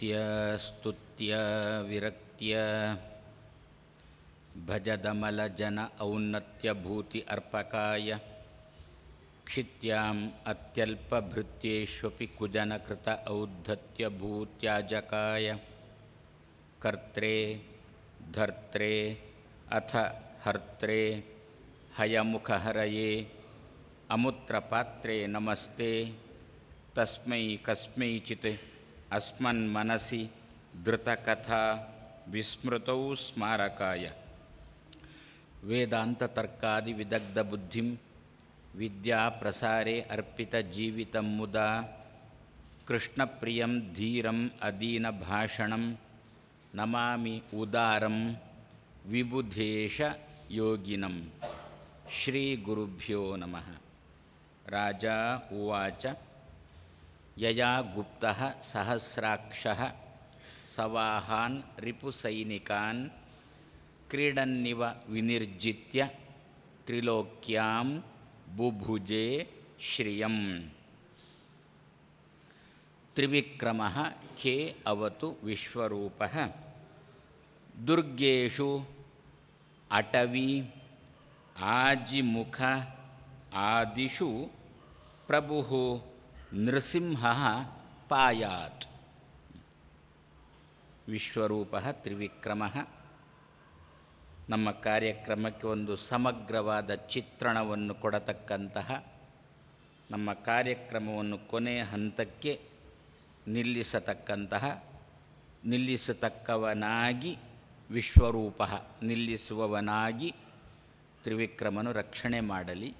स्तुत्य स्तुत्य भजदमलजन औन्नत्यभूति अर्पकाय क्षित्याम् अत्यल्पभृत्येष्वपि कुजनकृत औद्धत्यभूत्याजकाय कर्त्रे धर्त्रे अथ हर्त्रे हयमुखहरये अमुत्रपात्रे नमस्ते तस्मै कस्मैचित् अस्मन्मनसि धृतकथा विस्मृत स्मारकाय प्रसारे अर्पित जीवित मुदा कृष्ण प्रिय कृष्णप्रियं धीरम् अदीनभाषणं नमामि उदारं विबुधेशयोगिनं श्रीगुरुभ्यो नमः राजा उवाच यया गुप्त सहस्राक्ष सवाहान रिपुसैनिकान् क्रीडन्निव विनर्जि त्रिलोक्यां बुभुजे श्रिय त्रिविक्रम के अवतु विश्व दुर्गेशु अटवी आजिमुख आदिषु प्रभु ನೃಸಿಂಹ ಪಾಯಾತ್ ವಿಶ್ವರೂಪ ತ್ರಿವಿಕ್ರಮ ನಮ್ಮ ಕಾರ್ಯಕ್ರಮಕ್ಕೆ ಒಂದು ಸಮಗ್ರವಾದ ಚಿತ್ರಣವನ್ನು ಕೊಡತಕ್ಕಂತಹ ನಮ್ಮ ಕಾರ್ಯಕ್ರಮವನ್ನು ಕೊನೆಯ ಹಂತಕ್ಕೆ ನಿಲ್ಲಿಸತಕ್ಕಂತಹ ನಿಲ್ಲಿಸತಕ್ಕವನಾಗಿ ವಿಶ್ವರೂಪ ನಿಲ್ಲಿಸುವವನಾಗಿ ತ್ರಿವಿಕ್ರಮನು ರಕ್ಷಣೆ ಮಾಡಲಿ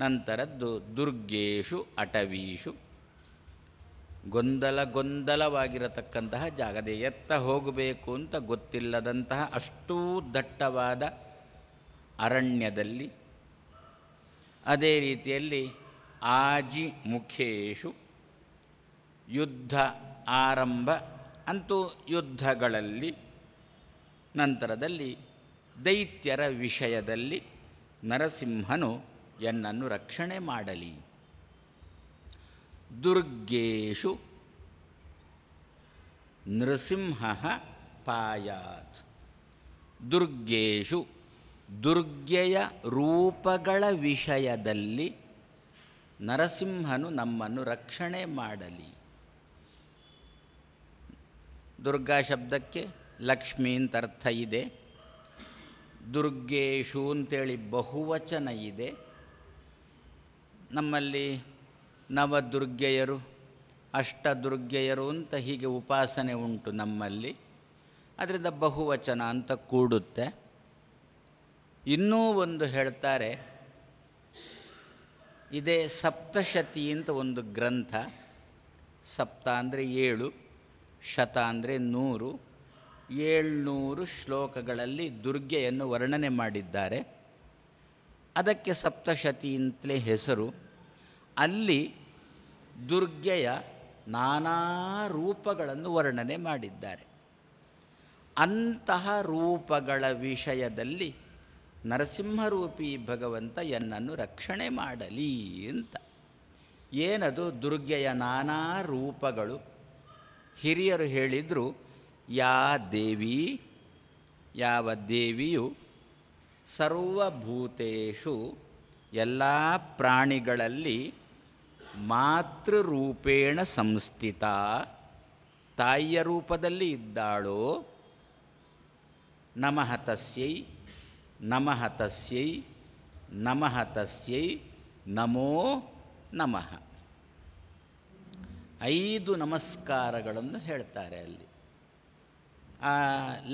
ನಂತರದ್ದು ದುರ್ಗೇಶು ಅಟವೀಶು ಗೊಂದಲ ಗೊಂದಲವಾಗಿರತಕ್ಕಂತಹ ಜಾಗದ ಎತ್ತ ಹೋಗಬೇಕು ಅಂತ ಗೊತ್ತಿಲ್ಲದಂತಹ ಅಷ್ಟೂ ದಟ್ಟವಾದ ಅರಣ್ಯದಲ್ಲಿ ಅದೇ ರೀತಿಯಲ್ಲಿ ಆಜಿ ಮುಖೇಶು ಯುದ್ಧ ಆರಂಭ ಅಂತೂ ಯುದ್ಧಗಳಲ್ಲಿ ನಂತರದಲ್ಲಿ ದೈತ್ಯರ ವಿಷಯದಲ್ಲಿ ನರಸಿಂಹನು ಎನ್ನನ್ನು ರಕ್ಷಣೆ ಮಾಡಲಿ ದುರ್ಗೇಶು ನೃಸಿಂಹ ಪಾಯಾತ್ ದುರ್ಗೇಶು ದುರ್ಗೆಯ ರೂಪಗಳ ವಿಷಯದಲ್ಲಿ ನರಸಿಂಹನು ನಮ್ಮನ್ನು ರಕ್ಷಣೆ ಮಾಡಲಿ ದುರ್ಗಾ ಶಬ್ದಕ್ಕೆ ಅಂತ ಅರ್ಥ ಇದೆ ದುರ್ಗೇಶು ಅಂತೇಳಿ ಬಹುವಚನ ಇದೆ ನಮ್ಮಲ್ಲಿ ನವದುರ್ಗೆಯರು ಅಷ್ಟದುರ್ಗೆಯರು ಅಂತ ಹೀಗೆ ಉಪಾಸನೆ ಉಂಟು ನಮ್ಮಲ್ಲಿ ಅದರಿಂದ ಬಹುವಚನ ಅಂತ ಕೂಡುತ್ತೆ ಇನ್ನೂ ಒಂದು ಹೇಳ್ತಾರೆ ಇದೇ ಸಪ್ತಶತಿ ಅಂತ ಒಂದು ಗ್ರಂಥ ಸಪ್ತ ಅಂದರೆ ಏಳು ಶತ ಅಂದರೆ ನೂರು ಏಳ್ನೂರು ಶ್ಲೋಕಗಳಲ್ಲಿ ದುರ್ಗೆಯನ್ನು ವರ್ಣನೆ ಮಾಡಿದ್ದಾರೆ ಅದಕ್ಕೆ ಸಪ್ತಶತಿ ಅಂತಲೇ ಹೆಸರು ಅಲ್ಲಿ ದುರ್ಗೆಯ ನಾನಾ ರೂಪಗಳನ್ನು ವರ್ಣನೆ ಮಾಡಿದ್ದಾರೆ ಅಂತಹ ರೂಪಗಳ ವಿಷಯದಲ್ಲಿ ನರಸಿಂಹರೂಪಿ ಭಗವಂತ ಎನ್ನನ್ನು ರಕ್ಷಣೆ ಮಾಡಲಿ ಅಂತ ಏನದು ದುರ್ಗೆಯ ನಾನಾ ರೂಪಗಳು ಹಿರಿಯರು ಹೇಳಿದರು ಯಾ ದೇವಿ ಯಾವ ದೇವಿಯು ಸರ್ವಭೂತು ಎಲ್ಲ ಪ್ರಾಣಿಗಳಲ್ಲಿ ಮಾತೃರೂಪೇಣ ಸಂಸ್ಥಿತ ತಾಯಿಯ ರೂಪದಲ್ಲಿ ಇದ್ದಾಳೋ ನಮಃ ತಸ್ಯೈ ನಮಃ ತಸ್ಯೈ ನಮಃ ತಸ್ಯೈ ನಮೋ ನಮಃ ಐದು ನಮಸ್ಕಾರಗಳನ್ನು ಹೇಳ್ತಾರೆ ಅಲ್ಲಿ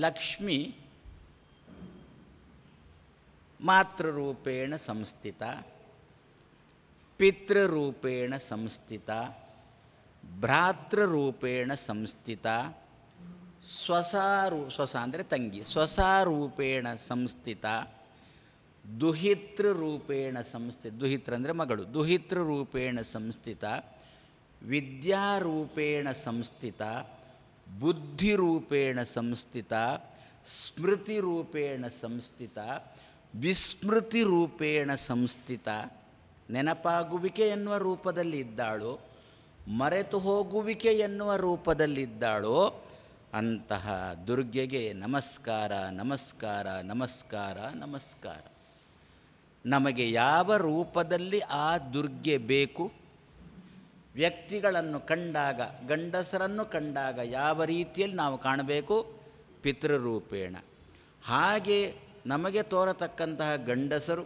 ಲಕ್ಷ್ಮಿ ಮಾತೃರೂಪೇಣ ಸಂಸ್ಥಿತ ಪಿತೃರೂಪೇಣ ಸಂಸ್ಥಿತ ಭ್ರಾತೃರೂಪೇಣ ಸಂಸ್ಥಿತ ಸ್ವಸಾರು ಸ್ವಸ ಅಂದರೆ ತಂಗಿ ಸ್ವಸಾರೂಪೇಣ ಸಂಸ್ಥಿತ ದುಹಿತೃರೂಪೇಣ ಸಂಸ್ಥಿತ ದುಹಿತ್ರ ಅಂದರೆ ಮಗಳು ದುಹಿತೃರೂಪೇಣ ಸಂಸ್ಥಿತ ವಿದ್ಯಾರೂಪೇಣ ಸಂಸ್ಥಿತ ಬುದ್ಧಿರೂಪೇಣ ಸಂಸ್ಥಿತ ಸ್ಮೃತಿರೂಪೇಣ ಸಂಸ್ಥಿತ ವಿಸ್ಮೃತಿ ರೂಪೇಣ ಸಂಸ್ಥಿತ ನೆನಪಾಗುವಿಕೆ ಎನ್ನುವ ರೂಪದಲ್ಲಿ ಇದ್ದಾಳೋ ಮರೆತು ಹೋಗುವಿಕೆ ಎನ್ನುವ ರೂಪದಲ್ಲಿದ್ದಾಳೋ ಅಂತಹ ದುರ್ಗೆಗೆ ನಮಸ್ಕಾರ ನಮಸ್ಕಾರ ನಮಸ್ಕಾರ ನಮಸ್ಕಾರ ನಮಗೆ ಯಾವ ರೂಪದಲ್ಲಿ ಆ ದುರ್ಗೆ ಬೇಕು ವ್ಯಕ್ತಿಗಳನ್ನು ಕಂಡಾಗ ಗಂಡಸರನ್ನು ಕಂಡಾಗ ಯಾವ ರೀತಿಯಲ್ಲಿ ನಾವು ಕಾಣಬೇಕು ಪಿತೃರೂಪೇಣ ಹಾಗೆ ನಮಗೆ ತೋರತಕ್ಕಂತಹ ಗಂಡಸರು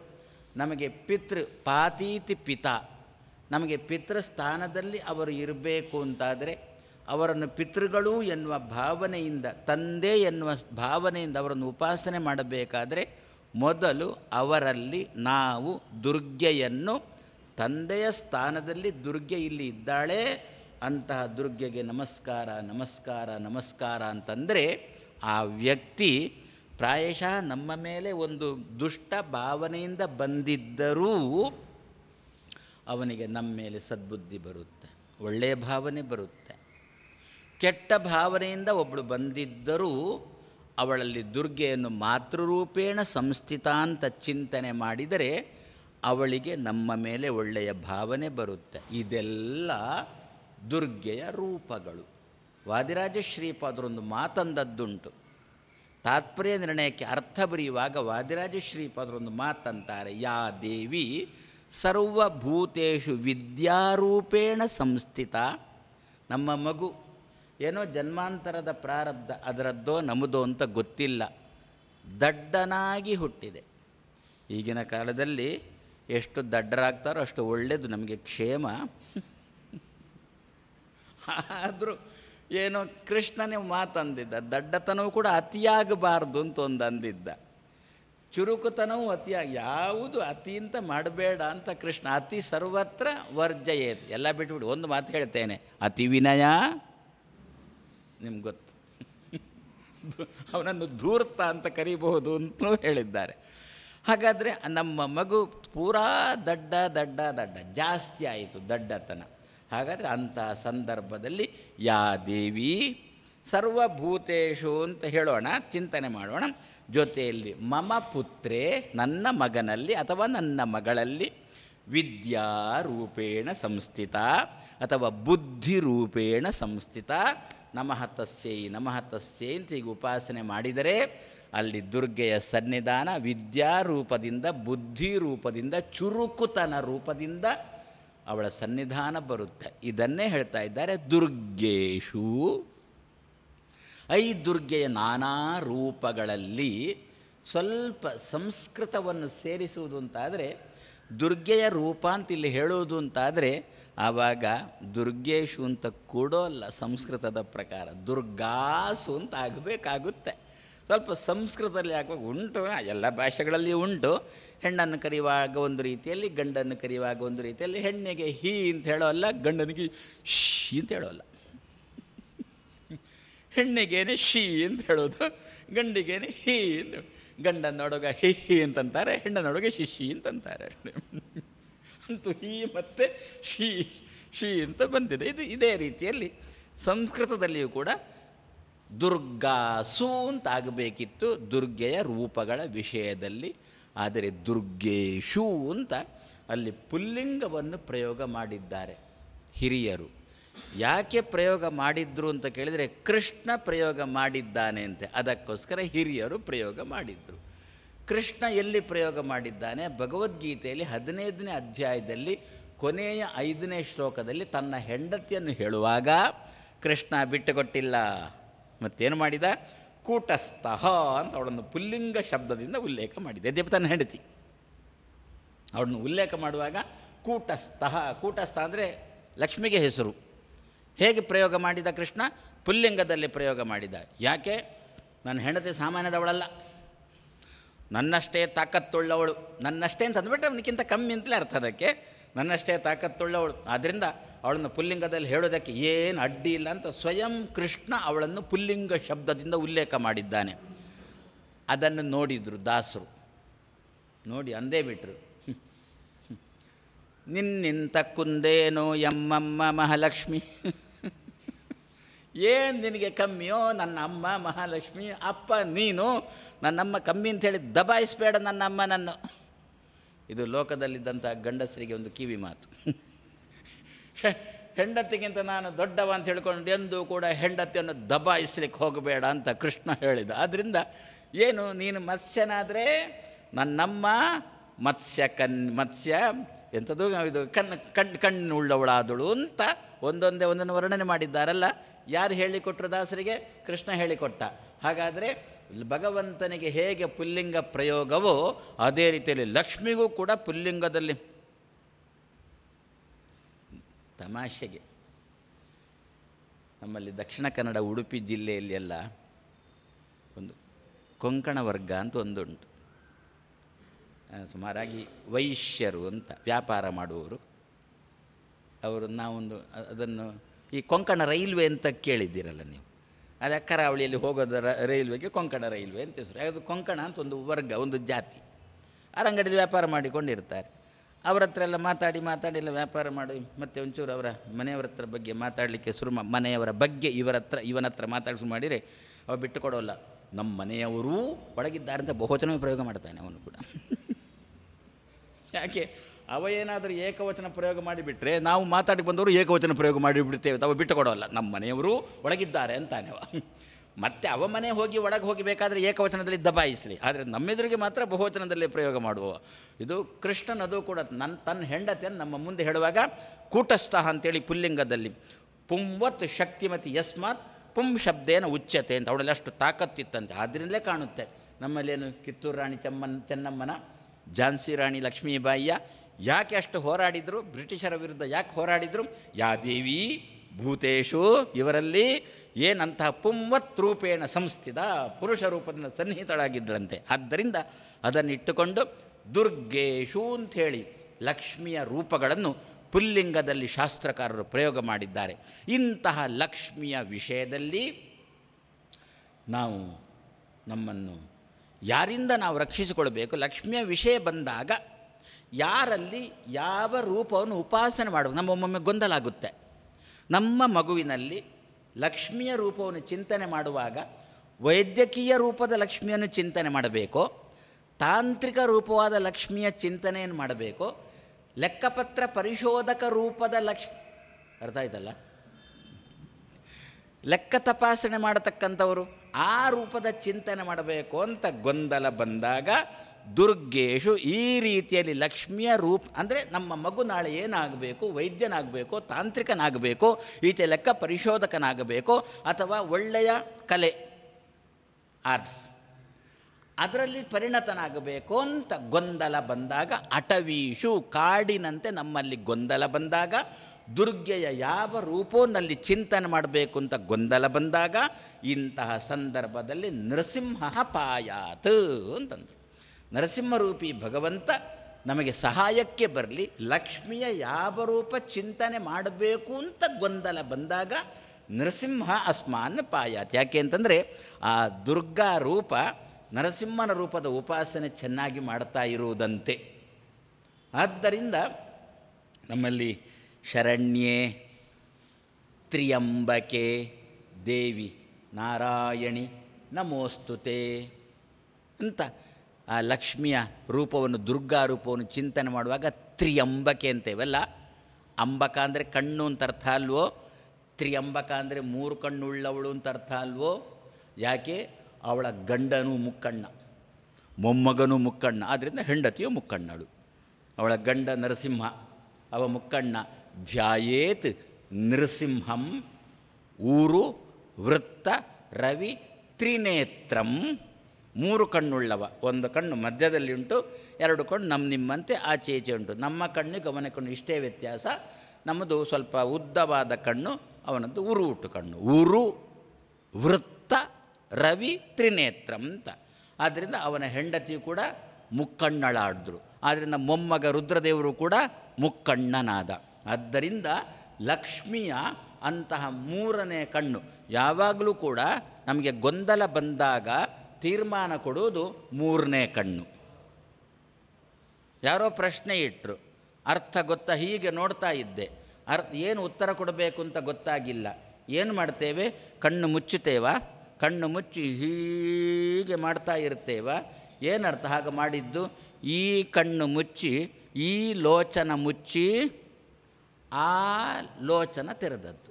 ನಮಗೆ ಪಿತೃ ಪಾತೀತಿ ಪಿತ ನಮಗೆ ಪಿತೃ ಸ್ಥಾನದಲ್ಲಿ ಅವರು ಇರಬೇಕು ಅಂತಾದರೆ ಅವರನ್ನು ಪಿತೃಗಳು ಎನ್ನುವ ಭಾವನೆಯಿಂದ ತಂದೆ ಎನ್ನುವ ಭಾವನೆಯಿಂದ ಅವರನ್ನು ಉಪಾಸನೆ ಮಾಡಬೇಕಾದರೆ ಮೊದಲು ಅವರಲ್ಲಿ ನಾವು ದುರ್ಗೆಯನ್ನು ತಂದೆಯ ಸ್ಥಾನದಲ್ಲಿ ದುರ್ಗೆ ಇಲ್ಲಿ ಇದ್ದಾಳೆ ಅಂತಹ ದುರ್ಗೆಗೆ ನಮಸ್ಕಾರ ನಮಸ್ಕಾರ ನಮಸ್ಕಾರ ಅಂತಂದರೆ ಆ ವ್ಯಕ್ತಿ ಪ್ರಾಯಶಃ ನಮ್ಮ ಮೇಲೆ ಒಂದು ದುಷ್ಟ ಭಾವನೆಯಿಂದ ಬಂದಿದ್ದರೂ ಅವನಿಗೆ ನಮ್ಮ ಮೇಲೆ ಸದ್ಬುದ್ಧಿ ಬರುತ್ತೆ ಒಳ್ಳೆಯ ಭಾವನೆ ಬರುತ್ತೆ ಕೆಟ್ಟ ಭಾವನೆಯಿಂದ ಒಬ್ಬಳು ಬಂದಿದ್ದರೂ ಅವಳಲ್ಲಿ ದುರ್ಗೆಯನ್ನು ಮಾತೃರೂಪೇಣ ಸಂಸ್ಥಿತ ಅಂತ ಚಿಂತನೆ ಮಾಡಿದರೆ ಅವಳಿಗೆ ನಮ್ಮ ಮೇಲೆ ಒಳ್ಳೆಯ ಭಾವನೆ ಬರುತ್ತೆ ಇದೆಲ್ಲ ದುರ್ಗೆಯ ರೂಪಗಳು ವಾದಿರಾಜ ಶ್ರೀಪಾದರೊಂದು ಮಾತಂದದ್ದುಂಟು ತಾತ್ಪರ್ಯ ನಿರ್ಣಯಕ್ಕೆ ಅರ್ಥ ಬರೆಯುವಾಗ ವಾದಿರಾಜ ಶ್ರೀಪಾದರೊಂದು ಮಾತಂತಾರೆ ಯಾ ದೇವಿ ಸರ್ವಭೂತೇಶು ವಿದ್ಯಾರೂಪೇಣ ಸಂಸ್ಥಿತ ನಮ್ಮ ಮಗು ಏನೋ ಜನ್ಮಾಂತರದ ಪ್ರಾರಬ್ಧ ಅದರದ್ದೋ ನಮ್ಮದೋ ಅಂತ ಗೊತ್ತಿಲ್ಲ ದಡ್ಡನಾಗಿ ಹುಟ್ಟಿದೆ ಈಗಿನ ಕಾಲದಲ್ಲಿ ಎಷ್ಟು ದಡ್ಡರಾಗ್ತಾರೋ ಅಷ್ಟು ಒಳ್ಳೆಯದು ನಮಗೆ ಕ್ಷೇಮ ಆದರೂ ಏನು ಕೃಷ್ಣನೇ ಮಾತಂದಿದ್ದ ದಡ್ಡತನವು ಕೂಡ ಅತಿಯಾಗಬಾರ್ದು ಅಂತ ಒಂದು ಅಂದಿದ್ದ ಚುರುಕುತನವೂ ಅತಿಯಾಗಿ ಯಾವುದು ಅತಿಯಿಂದ ಮಾಡಬೇಡ ಅಂತ ಕೃಷ್ಣ ಅತಿ ಸರ್ವತ್ರ ವರ್ಜಯೇ ಎಲ್ಲ ಬಿಟ್ಬಿಡಿ ಒಂದು ಮಾತು ಹೇಳ್ತೇನೆ ಅತಿ ವಿನಯ ನಿಮ್ಗೆ ಗೊತ್ತು ಅವನನ್ನು ಧೂರ್ತ ಅಂತ ಕರಿಬಹುದು ಅಂತ ಹೇಳಿದ್ದಾರೆ ಹಾಗಾದರೆ ನಮ್ಮ ಮಗು ಪೂರಾ ದಡ್ಡ ದಡ್ಡ ದಡ್ಡ ಜಾಸ್ತಿ ಆಯಿತು ದಡ್ಡತನ ಹಾಗಾದರೆ ಅಂಥ ಸಂದರ್ಭದಲ್ಲಿ ಯಾ ದೇವಿ ಸರ್ವಭೂತೇಶು ಅಂತ ಹೇಳೋಣ ಚಿಂತನೆ ಮಾಡೋಣ ಜೊತೆಯಲ್ಲಿ ಮಮ ಪುತ್ರೆ ನನ್ನ ಮಗನಲ್ಲಿ ಅಥವಾ ನನ್ನ ಮಗಳಲ್ಲಿ ವಿದ್ಯಾರೂಪೇಣ ಸಂಸ್ಥಿತ ಅಥವಾ ಬುದ್ಧಿ ರೂಪೇಣ ಸಂಸ್ಥಿತ ನಮಃ ತಸ್ಯೈ ನಮಃ ತಸ್ಯೈ ಅಂತ ಈಗ ಉಪಾಸನೆ ಮಾಡಿದರೆ ಅಲ್ಲಿ ದುರ್ಗೆಯ ಸನ್ನಿಧಾನ ವಿದ್ಯಾರೂಪದಿಂದ ಬುದ್ಧಿ ರೂಪದಿಂದ ಚುರುಕುತನ ರೂಪದಿಂದ ಅವಳ ಸನ್ನಿಧಾನ ಬರುತ್ತೆ ಇದನ್ನೇ ಹೇಳ್ತಾ ಇದ್ದಾರೆ ದುರ್ಗೇಶು ಐ ದುರ್ಗೆಯ ನಾನಾ ರೂಪಗಳಲ್ಲಿ ಸ್ವಲ್ಪ ಸಂಸ್ಕೃತವನ್ನು ಸೇರಿಸುವುದು ಅಂತಾದರೆ ದುರ್ಗೆಯ ರೂಪ ಅಂತ ಇಲ್ಲಿ ಹೇಳುವುದು ಅಂತಾದರೆ ಆವಾಗ ದುರ್ಗೇಶು ಅಂತ ಅಲ್ಲ ಸಂಸ್ಕೃತದ ಪ್ರಕಾರ ದುರ್ಗಾಸು ಅಂತ ಆಗಬೇಕಾಗುತ್ತೆ ಸ್ವಲ್ಪ ಸಂಸ್ಕೃತದಲ್ಲಿ ಆಗುವಾಗ ಉಂಟು ಎಲ್ಲ ಭಾಷೆಗಳಲ್ಲಿ ಉಂಟು ಹೆಣ್ಣನ್ನು ಕರೆಯುವಾಗ ಒಂದು ರೀತಿಯಲ್ಲಿ ಗಂಡನ್ನು ಕರೆಯುವಾಗ ಒಂದು ರೀತಿಯಲ್ಲಿ ಹೆಣ್ಣಿಗೆ ಹೀ ಅಂತ ಹೇಳೋಲ್ಲ ಗಂಡನಿಗೆ ಶಿ ಅಂತ ಹೇಳೋಲ್ಲ ಹೆಣ್ಣಿಗೇನೆ ಶಿ ಅಂತ ಹೇಳೋದು ಗಂಡಿಗೇನೆ ಹೀ ಅಂತ ಗಂಡನ ನೋಡುಗ ಹಿ ಅಂತಂತಾರೆ ಹೆಣ್ಣನ ನೋಡುಗ ಶಿಶಿ ಅಂತಂತಾರೆ ಅಂತೂ ಹಿ ಮತ್ತು ಶಿ ಶಿ ಅಂತ ಬಂದಿದೆ ಇದು ಇದೇ ರೀತಿಯಲ್ಲಿ ಸಂಸ್ಕೃತದಲ್ಲಿಯೂ ಕೂಡ ದುರ್ಗಾಸು ಅಂತಾಗಬೇಕಿತ್ತು ದುರ್ಗೆಯ ರೂಪಗಳ ವಿಷಯದಲ್ಲಿ ಆದರೆ ದುರ್ಗೇಶು ಅಂತ ಅಲ್ಲಿ ಪುಲ್ಲಿಂಗವನ್ನು ಪ್ರಯೋಗ ಮಾಡಿದ್ದಾರೆ ಹಿರಿಯರು ಯಾಕೆ ಪ್ರಯೋಗ ಮಾಡಿದ್ರು ಅಂತ ಕೇಳಿದರೆ ಕೃಷ್ಣ ಪ್ರಯೋಗ ಮಾಡಿದ್ದಾನೆ ಅಂತೆ ಅದಕ್ಕೋಸ್ಕರ ಹಿರಿಯರು ಪ್ರಯೋಗ ಮಾಡಿದ್ರು ಕೃಷ್ಣ ಎಲ್ಲಿ ಪ್ರಯೋಗ ಮಾಡಿದ್ದಾನೆ ಭಗವದ್ಗೀತೆಯಲ್ಲಿ ಹದಿನೈದನೇ ಅಧ್ಯಾಯದಲ್ಲಿ ಕೊನೆಯ ಐದನೇ ಶ್ಲೋಕದಲ್ಲಿ ತನ್ನ ಹೆಂಡತಿಯನ್ನು ಹೇಳುವಾಗ ಕೃಷ್ಣ ಬಿಟ್ಟುಕೊಟ್ಟಿಲ್ಲ ಮತ್ತೇನು ಮಾಡಿದ ಕೂಟಸ್ಥಃ ಅಂತ ಅವಳನ್ನು ಪುಲ್ಲಿಂಗ ಶಬ್ದದಿಂದ ಉಲ್ಲೇಖ ಮಾಡಿದೆ ದೇವತನ ಹೆಂಡತಿ ಅವಳನ್ನು ಉಲ್ಲೇಖ ಮಾಡುವಾಗ ಕೂಟಸ್ಥಃ ಕೂಟಸ್ಥ ಅಂದರೆ ಲಕ್ಷ್ಮಿಗೆ ಹೆಸರು ಹೇಗೆ ಪ್ರಯೋಗ ಮಾಡಿದ ಕೃಷ್ಣ ಪುಲ್ಲಿಂಗದಲ್ಲಿ ಪ್ರಯೋಗ ಮಾಡಿದ ಯಾಕೆ ನನ್ನ ಹೆಂಡತಿ ಸಾಮಾನ್ಯದವಳಲ್ಲ ನನ್ನಷ್ಟೇ ತಾಕತ್ತುಳ್ಳವಳು ನನ್ನಷ್ಟೇ ಅಂತಂದ್ಬಿಟ್ರೆ ಅವನಿಗಿಂತ ಕಮ್ಮಿ ಅಂತಲೇ ಅರ್ಥ ಅದಕ್ಕೆ ನನ್ನಷ್ಟೇ ತಾಕತ್ತುಳ್ಳವಳು ಆದ್ದರಿಂದ ಅವಳನ್ನು ಪುಲ್ಲಿಂಗದಲ್ಲಿ ಹೇಳೋದಕ್ಕೆ ಏನು ಅಡ್ಡಿ ಇಲ್ಲ ಅಂತ ಸ್ವಯಂ ಕೃಷ್ಣ ಅವಳನ್ನು ಪುಲ್ಲಿಂಗ ಶಬ್ದದಿಂದ ಉಲ್ಲೇಖ ಮಾಡಿದ್ದಾನೆ ಅದನ್ನು ನೋಡಿದರು ದಾಸರು ನೋಡಿ ಅಂದೇ ಬಿಟ್ರು ನಿನ್ನಿಂತ ಕುಂದೇನೋ ಎಮ್ಮಮ್ಮ ಮಹಾಲಕ್ಷ್ಮಿ ಏನು ನಿನಗೆ ಕಮ್ಮಿಯೋ ನನ್ನ ಅಮ್ಮ ಮಹಾಲಕ್ಷ್ಮಿ ಅಪ್ಪ ನೀನು ನನ್ನಮ್ಮ ಕಮ್ಮಿ ಅಂತ ಹೇಳಿ ದಬಾಯಿಸಬೇಡ ನನ್ನಮ್ಮ ನನ್ನ ಇದು ಲೋಕದಲ್ಲಿದ್ದಂಥ ಗಂಡಸರಿಗೆ ಒಂದು ಕಿವಿ ಮಾತು ಹೆಂಡತಿಗಿಂತ ನಾನು ದೊಡ್ಡವ ಅಂತ ಹೇಳ್ಕೊಂಡು ಎಂದು ಕೂಡ ಹೆಂಡತಿಯನ್ನು ದಬಾಯಿಸ್ಲಿಕ್ಕೆ ಹೋಗಬೇಡ ಅಂತ ಕೃಷ್ಣ ಹೇಳಿದ ಆದ್ದರಿಂದ ಏನು ನೀನು ಮತ್ಸ್ಯನಾದರೆ ನನ್ನಮ್ಮ ಮತ್ಸ್ಯ ಕನ್ ಮತ್ಸ್ಯ ಎಂಥದ್ದು ಇದು ಕಣ್ಣು ಕಣ್ಣು ಕಣ್ಣು ಉಳ್ಳವಳಾದಳು ಅಂತ ಒಂದೊಂದೇ ಒಂದನ್ನು ವರ್ಣನೆ ಮಾಡಿದ್ದಾರಲ್ಲ ಯಾರು ಹೇಳಿಕೊಟ್ರು ದಾಸರಿಗೆ ಕೃಷ್ಣ ಹೇಳಿಕೊಟ್ಟ ಹಾಗಾದರೆ ಭಗವಂತನಿಗೆ ಹೇಗೆ ಪುಲ್ಲಿಂಗ ಪ್ರಯೋಗವೋ ಅದೇ ರೀತಿಯಲ್ಲಿ ಲಕ್ಷ್ಮಿಗೂ ಕೂಡ ಪುಲ್ಲಿಂಗದಲ್ಲಿ ತಮಾಷೆಗೆ ನಮ್ಮಲ್ಲಿ ದಕ್ಷಿಣ ಕನ್ನಡ ಉಡುಪಿ ಜಿಲ್ಲೆಯಲ್ಲಿ ಎಲ್ಲ ಒಂದು ಕೊಂಕಣ ವರ್ಗ ಅಂತ ಒಂದುಂಟು ಸುಮಾರಾಗಿ ವೈಶ್ಯರು ಅಂತ ವ್ಯಾಪಾರ ಮಾಡುವವರು ಅವರು ನಾವೊಂದು ಅದನ್ನು ಈ ಕೊಂಕಣ ರೈಲ್ವೆ ಅಂತ ಕೇಳಿದ್ದೀರಲ್ಲ ನೀವು ಅದೇ ಕರಾವಳಿಯಲ್ಲಿ ಹೋಗೋದ ರೈಲ್ವೆಗೆ ಕೊಂಕಣ ರೈಲ್ವೆ ಅಂತ ಹೆಸರು ಅದು ಕೊಂಕಣ ಅಂತ ಒಂದು ವರ್ಗ ಒಂದು ಜಾತಿ ಅರಂಗಡಿಯಲ್ಲಿ ವ್ಯಾಪಾರ ಮಾಡಿಕೊಂಡಿರ್ತಾರೆ ಅವರತ್ರ ಹತ್ರ ಎಲ್ಲ ಮಾತಾಡಿ ಮಾತಾಡಿ ಎಲ್ಲ ವ್ಯಾಪಾರ ಮಾಡಿ ಮತ್ತೆ ಒಂಚೂರು ಅವರ ಮನೆಯವರ ಹತ್ರ ಬಗ್ಗೆ ಮಾತಾಡಲಿಕ್ಕೆ ಶುರು ಮನೆಯವರ ಬಗ್ಗೆ ಇವರ ಹತ್ರ ಇವನ ಹತ್ರ ಮಾತಾಡಿ ಶುರು ಮಾಡಿದರೆ ಅವ್ರು ಬಿಟ್ಟು ಕೊಡೋಲ್ಲ ನಮ್ಮ ಮನೆಯವರೂ ಒಳಗಿದ್ದಾರೆ ಅಂತ ಬಹುವಚನ ಪ್ರಯೋಗ ಮಾಡ್ತಾನೆ ಅವನು ಕೂಡ ಯಾಕೆ ಅವ ಏನಾದರೂ ಏಕವಚನ ಪ್ರಯೋಗ ಮಾಡಿಬಿಟ್ರೆ ನಾವು ಮಾತಾಡಿ ಬಂದವರು ಏಕವಚನ ಪ್ರಯೋಗ ಮಾಡಿಬಿಡ್ತೇವೆ ತಾವು ಬಿಟ್ಟು ಕೊಡೋಲ್ಲ ನಮ್ಮ ಮನೆಯವರು ಒಳಗಿದ್ದಾರೆ ಅಂತಾನೆ ಅವ ಮತ್ತೆ ಅವಮನೆ ಹೋಗಿ ಒಳಗೆ ಹೋಗಿ ಏಕವಚನದಲ್ಲಿ ದಬಾಯಿಸಲಿ ಆದರೆ ನಮ್ಮೆದುರಿಗೆ ಮಾತ್ರ ಬಹುವಚನದಲ್ಲಿ ಪ್ರಯೋಗ ಮಾಡುವ ಇದು ಕೃಷ್ಣನದು ಕೂಡ ನನ್ನ ತನ್ನ ಹೆಂಡತಿಯನ್ನು ನಮ್ಮ ಮುಂದೆ ಹೇಳುವಾಗ ಕೂಟಸ್ಥ ಅಂತೇಳಿ ಪುಲ್ಲಿಂಗದಲ್ಲಿ ಪುಂವತ್ ಶಕ್ತಿಮತಿ ಯಸ್ಮಾತ್ ಪುಂ ಶಬ್ದೇನ ಉಚ್ಚತೆ ಅಂತ ಅವಳಲ್ಲಿ ಅಷ್ಟು ತಾಕತ್ತಿತ್ತಂತೆ ಆದ್ದರಿಂದಲೇ ಕಾಣುತ್ತೆ ನಮ್ಮಲ್ಲೇನು ಕಿತ್ತೂರು ರಾಣಿ ಚೆಮ್ಮನ್ ಚೆನ್ನಮ್ಮನ ಝಾನ್ಸಿ ರಾಣಿ ಲಕ್ಷ್ಮೀಬಾಯಿಯ ಯಾಕೆ ಅಷ್ಟು ಹೋರಾಡಿದರು ಬ್ರಿಟಿಷರ ವಿರುದ್ಧ ಯಾಕೆ ಹೋರಾಡಿದರು ಯಾದೇವಿ ಭೂತೇಶು ಇವರಲ್ಲಿ ಏನಂತಹ ಪುಂವತ್ ರೂಪೇಣ ಸಂಸ್ಥಿತ ಪುರುಷ ರೂಪದಿಂದ ಸನ್ನಿಹಿತಳಾಗಿದ್ದಳಂತೆ ಆದ್ದರಿಂದ ಅದನ್ನಿಟ್ಟುಕೊಂಡು ದುರ್ಗೇಶು ಅಂಥೇಳಿ ಲಕ್ಷ್ಮಿಯ ರೂಪಗಳನ್ನು ಪುಲ್ಲಿಂಗದಲ್ಲಿ ಶಾಸ್ತ್ರಕಾರರು ಪ್ರಯೋಗ ಮಾಡಿದ್ದಾರೆ ಇಂತಹ ಲಕ್ಷ್ಮಿಯ ವಿಷಯದಲ್ಲಿ ನಾವು ನಮ್ಮನ್ನು ಯಾರಿಂದ ನಾವು ರಕ್ಷಿಸಿಕೊಳ್ಬೇಕು ಲಕ್ಷ್ಮಿಯ ವಿಷಯ ಬಂದಾಗ ಯಾರಲ್ಲಿ ಯಾವ ರೂಪವನ್ನು ಉಪಾಸನೆ ಮಾಡಬೇಕು ನಮ್ಮೊಮ್ಮೊಮ್ಮೆ ಗೊಂದಲಾಗುತ್ತೆ ನಮ್ಮ ಮಗುವಿನಲ್ಲಿ ಲಕ್ಷ್ಮಿಯ ರೂಪವನ್ನು ಚಿಂತನೆ ಮಾಡುವಾಗ ವೈದ್ಯಕೀಯ ರೂಪದ ಲಕ್ಷ್ಮಿಯನ್ನು ಚಿಂತನೆ ಮಾಡಬೇಕು ತಾಂತ್ರಿಕ ರೂಪವಾದ ಲಕ್ಷ್ಮಿಯ ಚಿಂತನೆಯನ್ನು ಮಾಡಬೇಕು ಲೆಕ್ಕಪತ್ರ ಪರಿಶೋಧಕ ರೂಪದ ಲಕ್ಷ ಅರ್ಥ ಆಯ್ತಲ್ಲ ಲೆಕ್ಕ ತಪಾಸಣೆ ಮಾಡತಕ್ಕಂಥವರು ಆ ರೂಪದ ಚಿಂತನೆ ಮಾಡಬೇಕು ಅಂತ ಗೊಂದಲ ಬಂದಾಗ ದುರ್ಗೇಶು ಈ ರೀತಿಯಲ್ಲಿ ಲಕ್ಷ್ಮಿಯ ರೂಪ ಅಂದರೆ ನಮ್ಮ ಮಗು ನಾಳೆ ಏನಾಗಬೇಕು ವೈದ್ಯನಾಗಬೇಕು ತಾಂತ್ರಿಕನಾಗಬೇಕು ಈತೆ ಲೆಕ್ಕ ಪರಿಶೋಧಕನಾಗಬೇಕು ಅಥವಾ ಒಳ್ಳೆಯ ಕಲೆ ಆರ್ಟ್ಸ್ ಅದರಲ್ಲಿ ಪರಿಣತನಾಗಬೇಕು ಅಂತ ಗೊಂದಲ ಬಂದಾಗ ಅಟವೀಶು ಕಾಡಿನಂತೆ ನಮ್ಮಲ್ಲಿ ಗೊಂದಲ ಬಂದಾಗ ದುರ್ಗೆಯ ಯಾವ ರೂಪೋ ನಲ್ಲಿ ಚಿಂತನೆ ಮಾಡಬೇಕು ಅಂತ ಗೊಂದಲ ಬಂದಾಗ ಇಂತಹ ಸಂದರ್ಭದಲ್ಲಿ ನೃಸಿಂಹ ಪಾಯಾತ್ ಅಂತಂದರು ನರಸಿಂಹರೂಪಿ ಭಗವಂತ ನಮಗೆ ಸಹಾಯಕ್ಕೆ ಬರಲಿ ಲಕ್ಷ್ಮಿಯ ಯಾವ ರೂಪ ಚಿಂತನೆ ಮಾಡಬೇಕು ಅಂತ ಗೊಂದಲ ಬಂದಾಗ ನರಸಿಂಹ ಅಸ್ಮಾನ್ ಪಾಯಾತ್ ಯಾಕೆ ಅಂತಂದರೆ ಆ ದುರ್ಗಾ ರೂಪ ನರಸಿಂಹನ ರೂಪದ ಉಪಾಸನೆ ಚೆನ್ನಾಗಿ ಮಾಡ್ತಾ ಇರುವುದಂತೆ ಆದ್ದರಿಂದ ನಮ್ಮಲ್ಲಿ ಶರಣ್ಯೆ ತ್ರಿಯಂಬಕೆ ದೇವಿ ನಾರಾಯಣಿ ನಮೋಸ್ತುತೆ ಅಂತ ಆ ಲಕ್ಷ್ಮಿಯ ರೂಪವನ್ನು ದುರ್ಗಾ ರೂಪವನ್ನು ಚಿಂತನೆ ಮಾಡುವಾಗ ತ್ರಿಯಂಬಕೆ ಅಂತೇವಲ್ಲ ಅಂಬಕ ಅಂದರೆ ಕಣ್ಣು ಅಂತ ಅರ್ಥ ಅಲ್ವೋ ತ್ರಿಯಂಬಕ ಅಂದರೆ ಮೂರು ಕಣ್ಣುಳ್ಳವಳು ಅಂತ ಅರ್ಥ ಅಲ್ವೋ ಯಾಕೆ ಅವಳ ಗಂಡನೂ ಮುಕ್ಕಣ್ಣ ಮೊಮ್ಮಗನೂ ಮುಕ್ಕಣ್ಣ ಆದ್ದರಿಂದ ಹೆಂಡತಿಯು ಮುಕ್ಕಣ್ಣಳು ಅವಳ ಗಂಡ ನರಸಿಂಹ ಅವ ಮುಕ್ಕಣ್ಣ ಧ್ಯಾಯೇತ್ ನೃಸಿಂಹಂ ಊರು ವೃತ್ತ ರವಿ ತ್ರಿನೇತ್ರಂ ಮೂರು ಕಣ್ಣುಳ್ಳವ ಒಂದು ಕಣ್ಣು ಮಧ್ಯದಲ್ಲಿ ಉಂಟು ಎರಡು ಕಣ್ಣು ನಮ್ಮ ನಿಮ್ಮಂತೆ ಆಚೆ ಈಚೆ ಉಂಟು ನಮ್ಮ ಕಣ್ಣಿಗೆ ಗಮನ ಕಣ್ಣು ಇಷ್ಟೇ ವ್ಯತ್ಯಾಸ ನಮ್ಮದು ಸ್ವಲ್ಪ ಉದ್ದವಾದ ಕಣ್ಣು ಅವನದ್ದು ಉಟ್ಟು ಕಣ್ಣು ಉರು ವೃತ್ತ ರವಿ ತ್ರಿನೇತ್ರಂ ಅಂತ ಆದ್ದರಿಂದ ಅವನ ಹೆಂಡತಿಯು ಕೂಡ ಮುಕ್ಕಣ್ಣಳಾಡಿದ್ರು ಆದ್ದರಿಂದ ಮೊಮ್ಮಗ ರುದ್ರದೇವರು ಕೂಡ ಮುಕ್ಕಣ್ಣನಾದ ಆದ್ದರಿಂದ ಲಕ್ಷ್ಮಿಯ ಅಂತಹ ಮೂರನೇ ಕಣ್ಣು ಯಾವಾಗಲೂ ಕೂಡ ನಮಗೆ ಗೊಂದಲ ಬಂದಾಗ ತೀರ್ಮಾನ ಕೊಡುವುದು ಮೂರನೇ ಕಣ್ಣು ಯಾರೋ ಪ್ರಶ್ನೆ ಇಟ್ಟರು ಅರ್ಥ ಗೊತ್ತ ಹೀಗೆ ನೋಡ್ತಾ ಇದ್ದೆ ಅರ್ಥ ಏನು ಉತ್ತರ ಕೊಡಬೇಕು ಅಂತ ಗೊತ್ತಾಗಿಲ್ಲ ಏನು ಮಾಡ್ತೇವೆ ಕಣ್ಣು ಮುಚ್ಚುತ್ತೇವಾ ಕಣ್ಣು ಮುಚ್ಚಿ ಹೀಗೆ ಮಾಡ್ತಾ ಇರ್ತೇವಾ ಏನರ್ಥ ಹಾಗೆ ಮಾಡಿದ್ದು ಈ ಕಣ್ಣು ಮುಚ್ಚಿ ಈ ಲೋಚನ ಮುಚ್ಚಿ ಆ ಲೋಚನ ತೆರೆದದ್ದು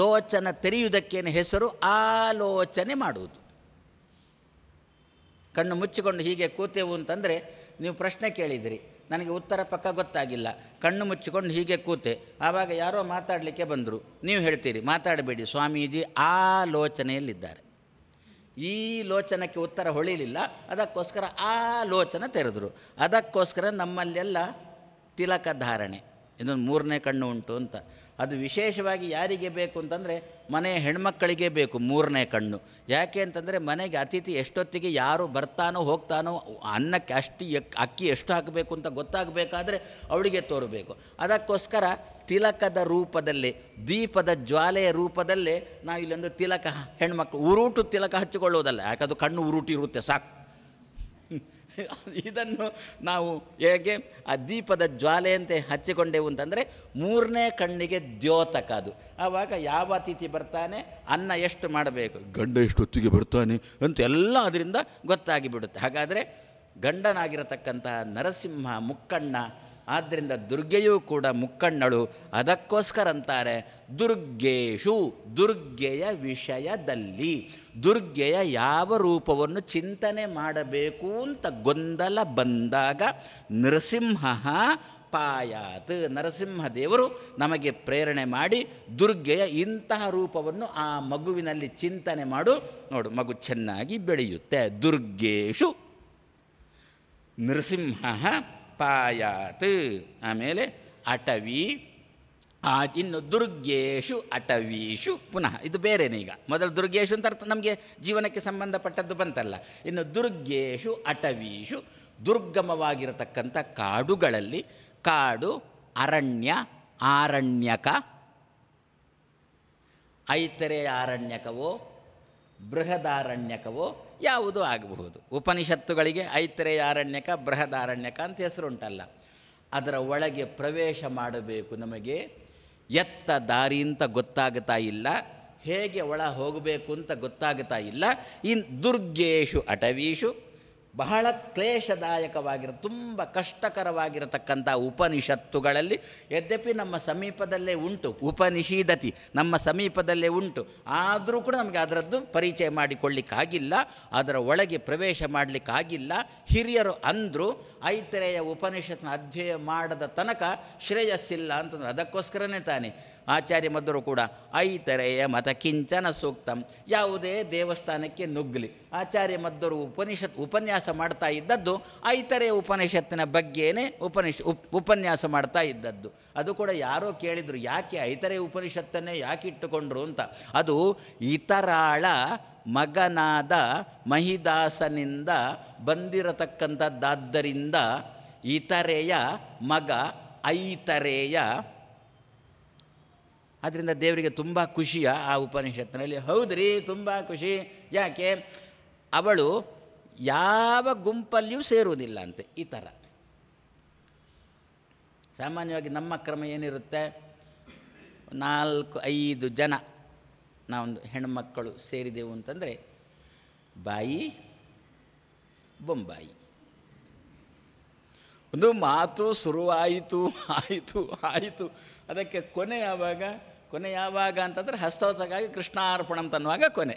ಲೋಚನ ತೆರೆಯುವುದಕ್ಕೇನು ಹೆಸರು ಆಲೋಚನೆ ಮಾಡುವುದು ಕಣ್ಣು ಮುಚ್ಚಿಕೊಂಡು ಹೀಗೆ ಕೂತೆವು ಅಂತಂದರೆ ನೀವು ಪ್ರಶ್ನೆ ಕೇಳಿದಿರಿ ನನಗೆ ಉತ್ತರ ಪಕ್ಕ ಗೊತ್ತಾಗಿಲ್ಲ ಕಣ್ಣು ಮುಚ್ಚಿಕೊಂಡು ಹೀಗೆ ಕೂತೆ ಆವಾಗ ಯಾರೋ ಮಾತಾಡಲಿಕ್ಕೆ ಬಂದರು ನೀವು ಹೇಳ್ತೀರಿ ಮಾತಾಡಬೇಡಿ ಸ್ವಾಮೀಜಿ ಆಲೋಚನೆಯಲ್ಲಿದ್ದಾರೆ ಈ ಲೋಚನಕ್ಕೆ ಉತ್ತರ ಹೊಳಿಲಿಲ್ಲ ಅದಕ್ಕೋಸ್ಕರ ಆಲೋಚನ ತೆರೆದರು ಅದಕ್ಕೋಸ್ಕರ ನಮ್ಮಲ್ಲೆಲ್ಲ ತಿಲಕ ಧಾರಣೆ ಇದೊಂದು ಮೂರನೇ ಕಣ್ಣು ಉಂಟು ಅಂತ ಅದು ವಿಶೇಷವಾಗಿ ಯಾರಿಗೆ ಬೇಕು ಅಂತಂದರೆ ಮನೆಯ ಹೆಣ್ಮಕ್ಕಳಿಗೆ ಬೇಕು ಮೂರನೇ ಕಣ್ಣು ಯಾಕೆ ಅಂತಂದರೆ ಮನೆಗೆ ಅತಿಥಿ ಎಷ್ಟೊತ್ತಿಗೆ ಯಾರು ಬರ್ತಾನೋ ಹೋಗ್ತಾನೋ ಅನ್ನಕ್ಕೆ ಅಷ್ಟು ಅಕ್ಕಿ ಎಷ್ಟು ಹಾಕಬೇಕು ಅಂತ ಗೊತ್ತಾಗಬೇಕಾದ್ರೆ ಅವಳಿಗೆ ತೋರಬೇಕು ಅದಕ್ಕೋಸ್ಕರ ತಿಲಕದ ರೂಪದಲ್ಲಿ ದೀಪದ ಜ್ವಾಲೆಯ ರೂಪದಲ್ಲೇ ನಾವು ಇಲ್ಲೊಂದು ತಿಲಕ ಹೆಣ್ಮಕ್ಳು ಉರೂಟು ತಿಲಕ ಹಚ್ಚಿಕೊಳ್ಳೋದಲ್ಲ ಯಾಕದು ಕಣ್ಣು ಉರುಟಿರುತ್ತೆ ಸಾಕು ಇದನ್ನು ನಾವು ಹೇಗೆ ಆ ದೀಪದ ಜ್ವಾಲೆಯಂತೆ ಹಚ್ಚಿಕೊಂಡೆವು ಅಂತಂದರೆ ಮೂರನೇ ಕಣ್ಣಿಗೆ ದ್ಯೋತಕ ಅದು ಆವಾಗ ಯಾವ ಅತಿಥಿ ಬರ್ತಾನೆ ಅನ್ನ ಎಷ್ಟು ಮಾಡಬೇಕು ಗಂಡ ಎಷ್ಟು ಹೊತ್ತಿಗೆ ಬರ್ತಾನೆ ಅಂತ ಎಲ್ಲ ಅದರಿಂದ ಗೊತ್ತಾಗಿಬಿಡುತ್ತೆ ಹಾಗಾದರೆ ಗಂಡನಾಗಿರತಕ್ಕಂತಹ ನರಸಿಂಹ ಮುಕ್ಕಣ್ಣ ಆದ್ದರಿಂದ ದುರ್ಗೆಯೂ ಕೂಡ ಮುಕ್ಕಣ್ಣಳು ಅದಕ್ಕೋಸ್ಕರ ಅಂತಾರೆ ದುರ್ಗೇಶು ದುರ್ಗೆಯ ವಿಷಯದಲ್ಲಿ ದುರ್ಗೆಯ ಯಾವ ರೂಪವನ್ನು ಚಿಂತನೆ ಮಾಡಬೇಕು ಅಂತ ಗೊಂದಲ ಬಂದಾಗ ನೃಸಿಂಹ ಪಾಯಾತ್ ನರಸಿಂಹದೇವರು ನಮಗೆ ಪ್ರೇರಣೆ ಮಾಡಿ ದುರ್ಗೆಯ ಇಂತಹ ರೂಪವನ್ನು ಆ ಮಗುವಿನಲ್ಲಿ ಚಿಂತನೆ ಮಾಡು ನೋಡು ಮಗು ಚೆನ್ನಾಗಿ ಬೆಳೆಯುತ್ತೆ ದುರ್ಗೇಶು ನರಸಿಂಹ ಪಾಯಾತ್ ಆಮೇಲೆ ಅಟವಿ ಆ ಇನ್ನು ದುರ್ಗೇಶು ಅಟವೀಶು ಪುನಃ ಇದು ಬೇರೆನೇ ಈಗ ಮೊದಲು ದುರ್ಗೇಶು ಅಂತ ಅರ್ಥ ನಮಗೆ ಜೀವನಕ್ಕೆ ಸಂಬಂಧಪಟ್ಟದ್ದು ಬಂತಲ್ಲ ಇನ್ನು ದುರ್ಗೇಶು ಅಟವೀಶು ದುರ್ಗಮವಾಗಿರತಕ್ಕಂಥ ಕಾಡುಗಳಲ್ಲಿ ಕಾಡು ಅರಣ್ಯ ಆರಣ್ಯಕ ಐತರೆ ಆರಣ್ಯಕವೋ ಬೃಹದಾರಣ್ಯಕವೋ ಯಾವುದೂ ಆಗಬಹುದು ಉಪನಿಷತ್ತುಗಳಿಗೆ ಐತ್ರೇಯ ಆರಣ್ಯಕ ಬೃಹದಾರಣ್ಯಕ ಅಂತ ಹೆಸರುಂಟಲ್ಲ ಅದರ ಒಳಗೆ ಪ್ರವೇಶ ಮಾಡಬೇಕು ನಮಗೆ ಎತ್ತ ದಾರಿ ಅಂತ ಗೊತ್ತಾಗ್ತಾ ಇಲ್ಲ ಹೇಗೆ ಒಳ ಹೋಗಬೇಕು ಅಂತ ಗೊತ್ತಾಗ್ತಾ ಇಲ್ಲ ಇನ್ ದುರ್ಗೇಶು ಅಟವೀಶು ಬಹಳ ಕ್ಲೇಶದಾಯಕವಾಗಿರೋ ತುಂಬ ಕಷ್ಟಕರವಾಗಿರತಕ್ಕಂಥ ಉಪನಿಷತ್ತುಗಳಲ್ಲಿ ಯದ್ಯಪಿ ನಮ್ಮ ಸಮೀಪದಲ್ಲೇ ಉಂಟು ಉಪನಿಷೀದತಿ ನಮ್ಮ ಸಮೀಪದಲ್ಲೇ ಉಂಟು ಆದರೂ ಕೂಡ ನಮಗೆ ಅದರದ್ದು ಪರಿಚಯ ಮಾಡಿಕೊಳ್ಳಿಕ್ಕಾಗಿಲ್ಲ ಅದರ ಒಳಗೆ ಪ್ರವೇಶ ಮಾಡಲಿಕ್ಕಾಗಿಲ್ಲ ಹಿರಿಯರು ಅಂದರು ಐತರೆಯ ಉಪನಿಷತ್ನ ಅಧ್ಯಯನ ಮಾಡದ ತನಕ ಶ್ರೇಯಸ್ಸಿಲ್ಲ ಅಂತಂದ್ರೆ ಅದಕ್ಕೋಸ್ಕರನೇ ತಾನೆ ಆಚಾರ್ಯ ಮದ್ದರು ಕೂಡ ಐತರೆಯ ಮತ ಕಿಂಚನ ಸೂಕ್ತಂ ಯಾವುದೇ ದೇವಸ್ಥಾನಕ್ಕೆ ನುಗ್ಗಲಿ ಆಚಾರ್ಯ ಮದ್ದರು ಉಪನಿಷತ್ ಉಪನ್ಯಾಸ ಮಾಡ್ತಾ ಇದ್ದದ್ದು ಐತರೆಯ ಉಪನಿಷತ್ತಿನ ಬಗ್ಗೆನೇ ಉಪನಿಷ್ ಉಪ್ ಉಪನ್ಯಾಸ ಮಾಡ್ತಾ ಇದ್ದದ್ದು ಅದು ಕೂಡ ಯಾರೋ ಕೇಳಿದರು ಯಾಕೆ ಐತರೆಯ ಉಪನಿಷತ್ತನ್ನೇ ಯಾಕೆ ಇಟ್ಟುಕೊಂಡ್ರು ಅಂತ ಅದು ಇತರಾಳ ಮಗನಾದ ಮಹಿದಾಸನಿಂದ ಬಂದಿರತಕ್ಕಂಥದ್ದಾದ್ದರಿಂದ ಇತರೆಯ ಮಗ ಐತರೆಯ ಆದ್ದರಿಂದ ದೇವರಿಗೆ ತುಂಬ ಖುಷಿಯ ಆ ಉಪನಿಷತ್ತಿನಲ್ಲಿ ಹೌದ್ರಿ ತುಂಬ ಖುಷಿ ಯಾಕೆ ಅವಳು ಯಾವ ಗುಂಪಲ್ಲಿಯೂ ಸೇರುವುದಿಲ್ಲ ಅಂತೆ ಈ ಥರ ಸಾಮಾನ್ಯವಾಗಿ ನಮ್ಮ ಕ್ರಮ ಏನಿರುತ್ತೆ ನಾಲ್ಕು ಐದು ಜನ ನಾವೊಂದು ಹೆಣ್ಮಕ್ಕಳು ಸೇರಿದೆವು ಅಂತಂದರೆ ಬಾಯಿ ಬೊಂಬಾಯಿ ಒಂದು ಮಾತು ಶುರುವಾಯಿತು ಆಯಿತು ಆಯಿತು ಅದಕ್ಕೆ ಕೊನೆ ಯಾವಾಗ ಕೊನೆ ಯಾವಾಗ ಅಂತಂದರೆ ಹಸ್ತೋತಕ್ಕಾಗಿ ಕೃಷ್ಣಾರ್ಪಣ ಅಂತನ್ನುವಾಗ ಕೊನೆ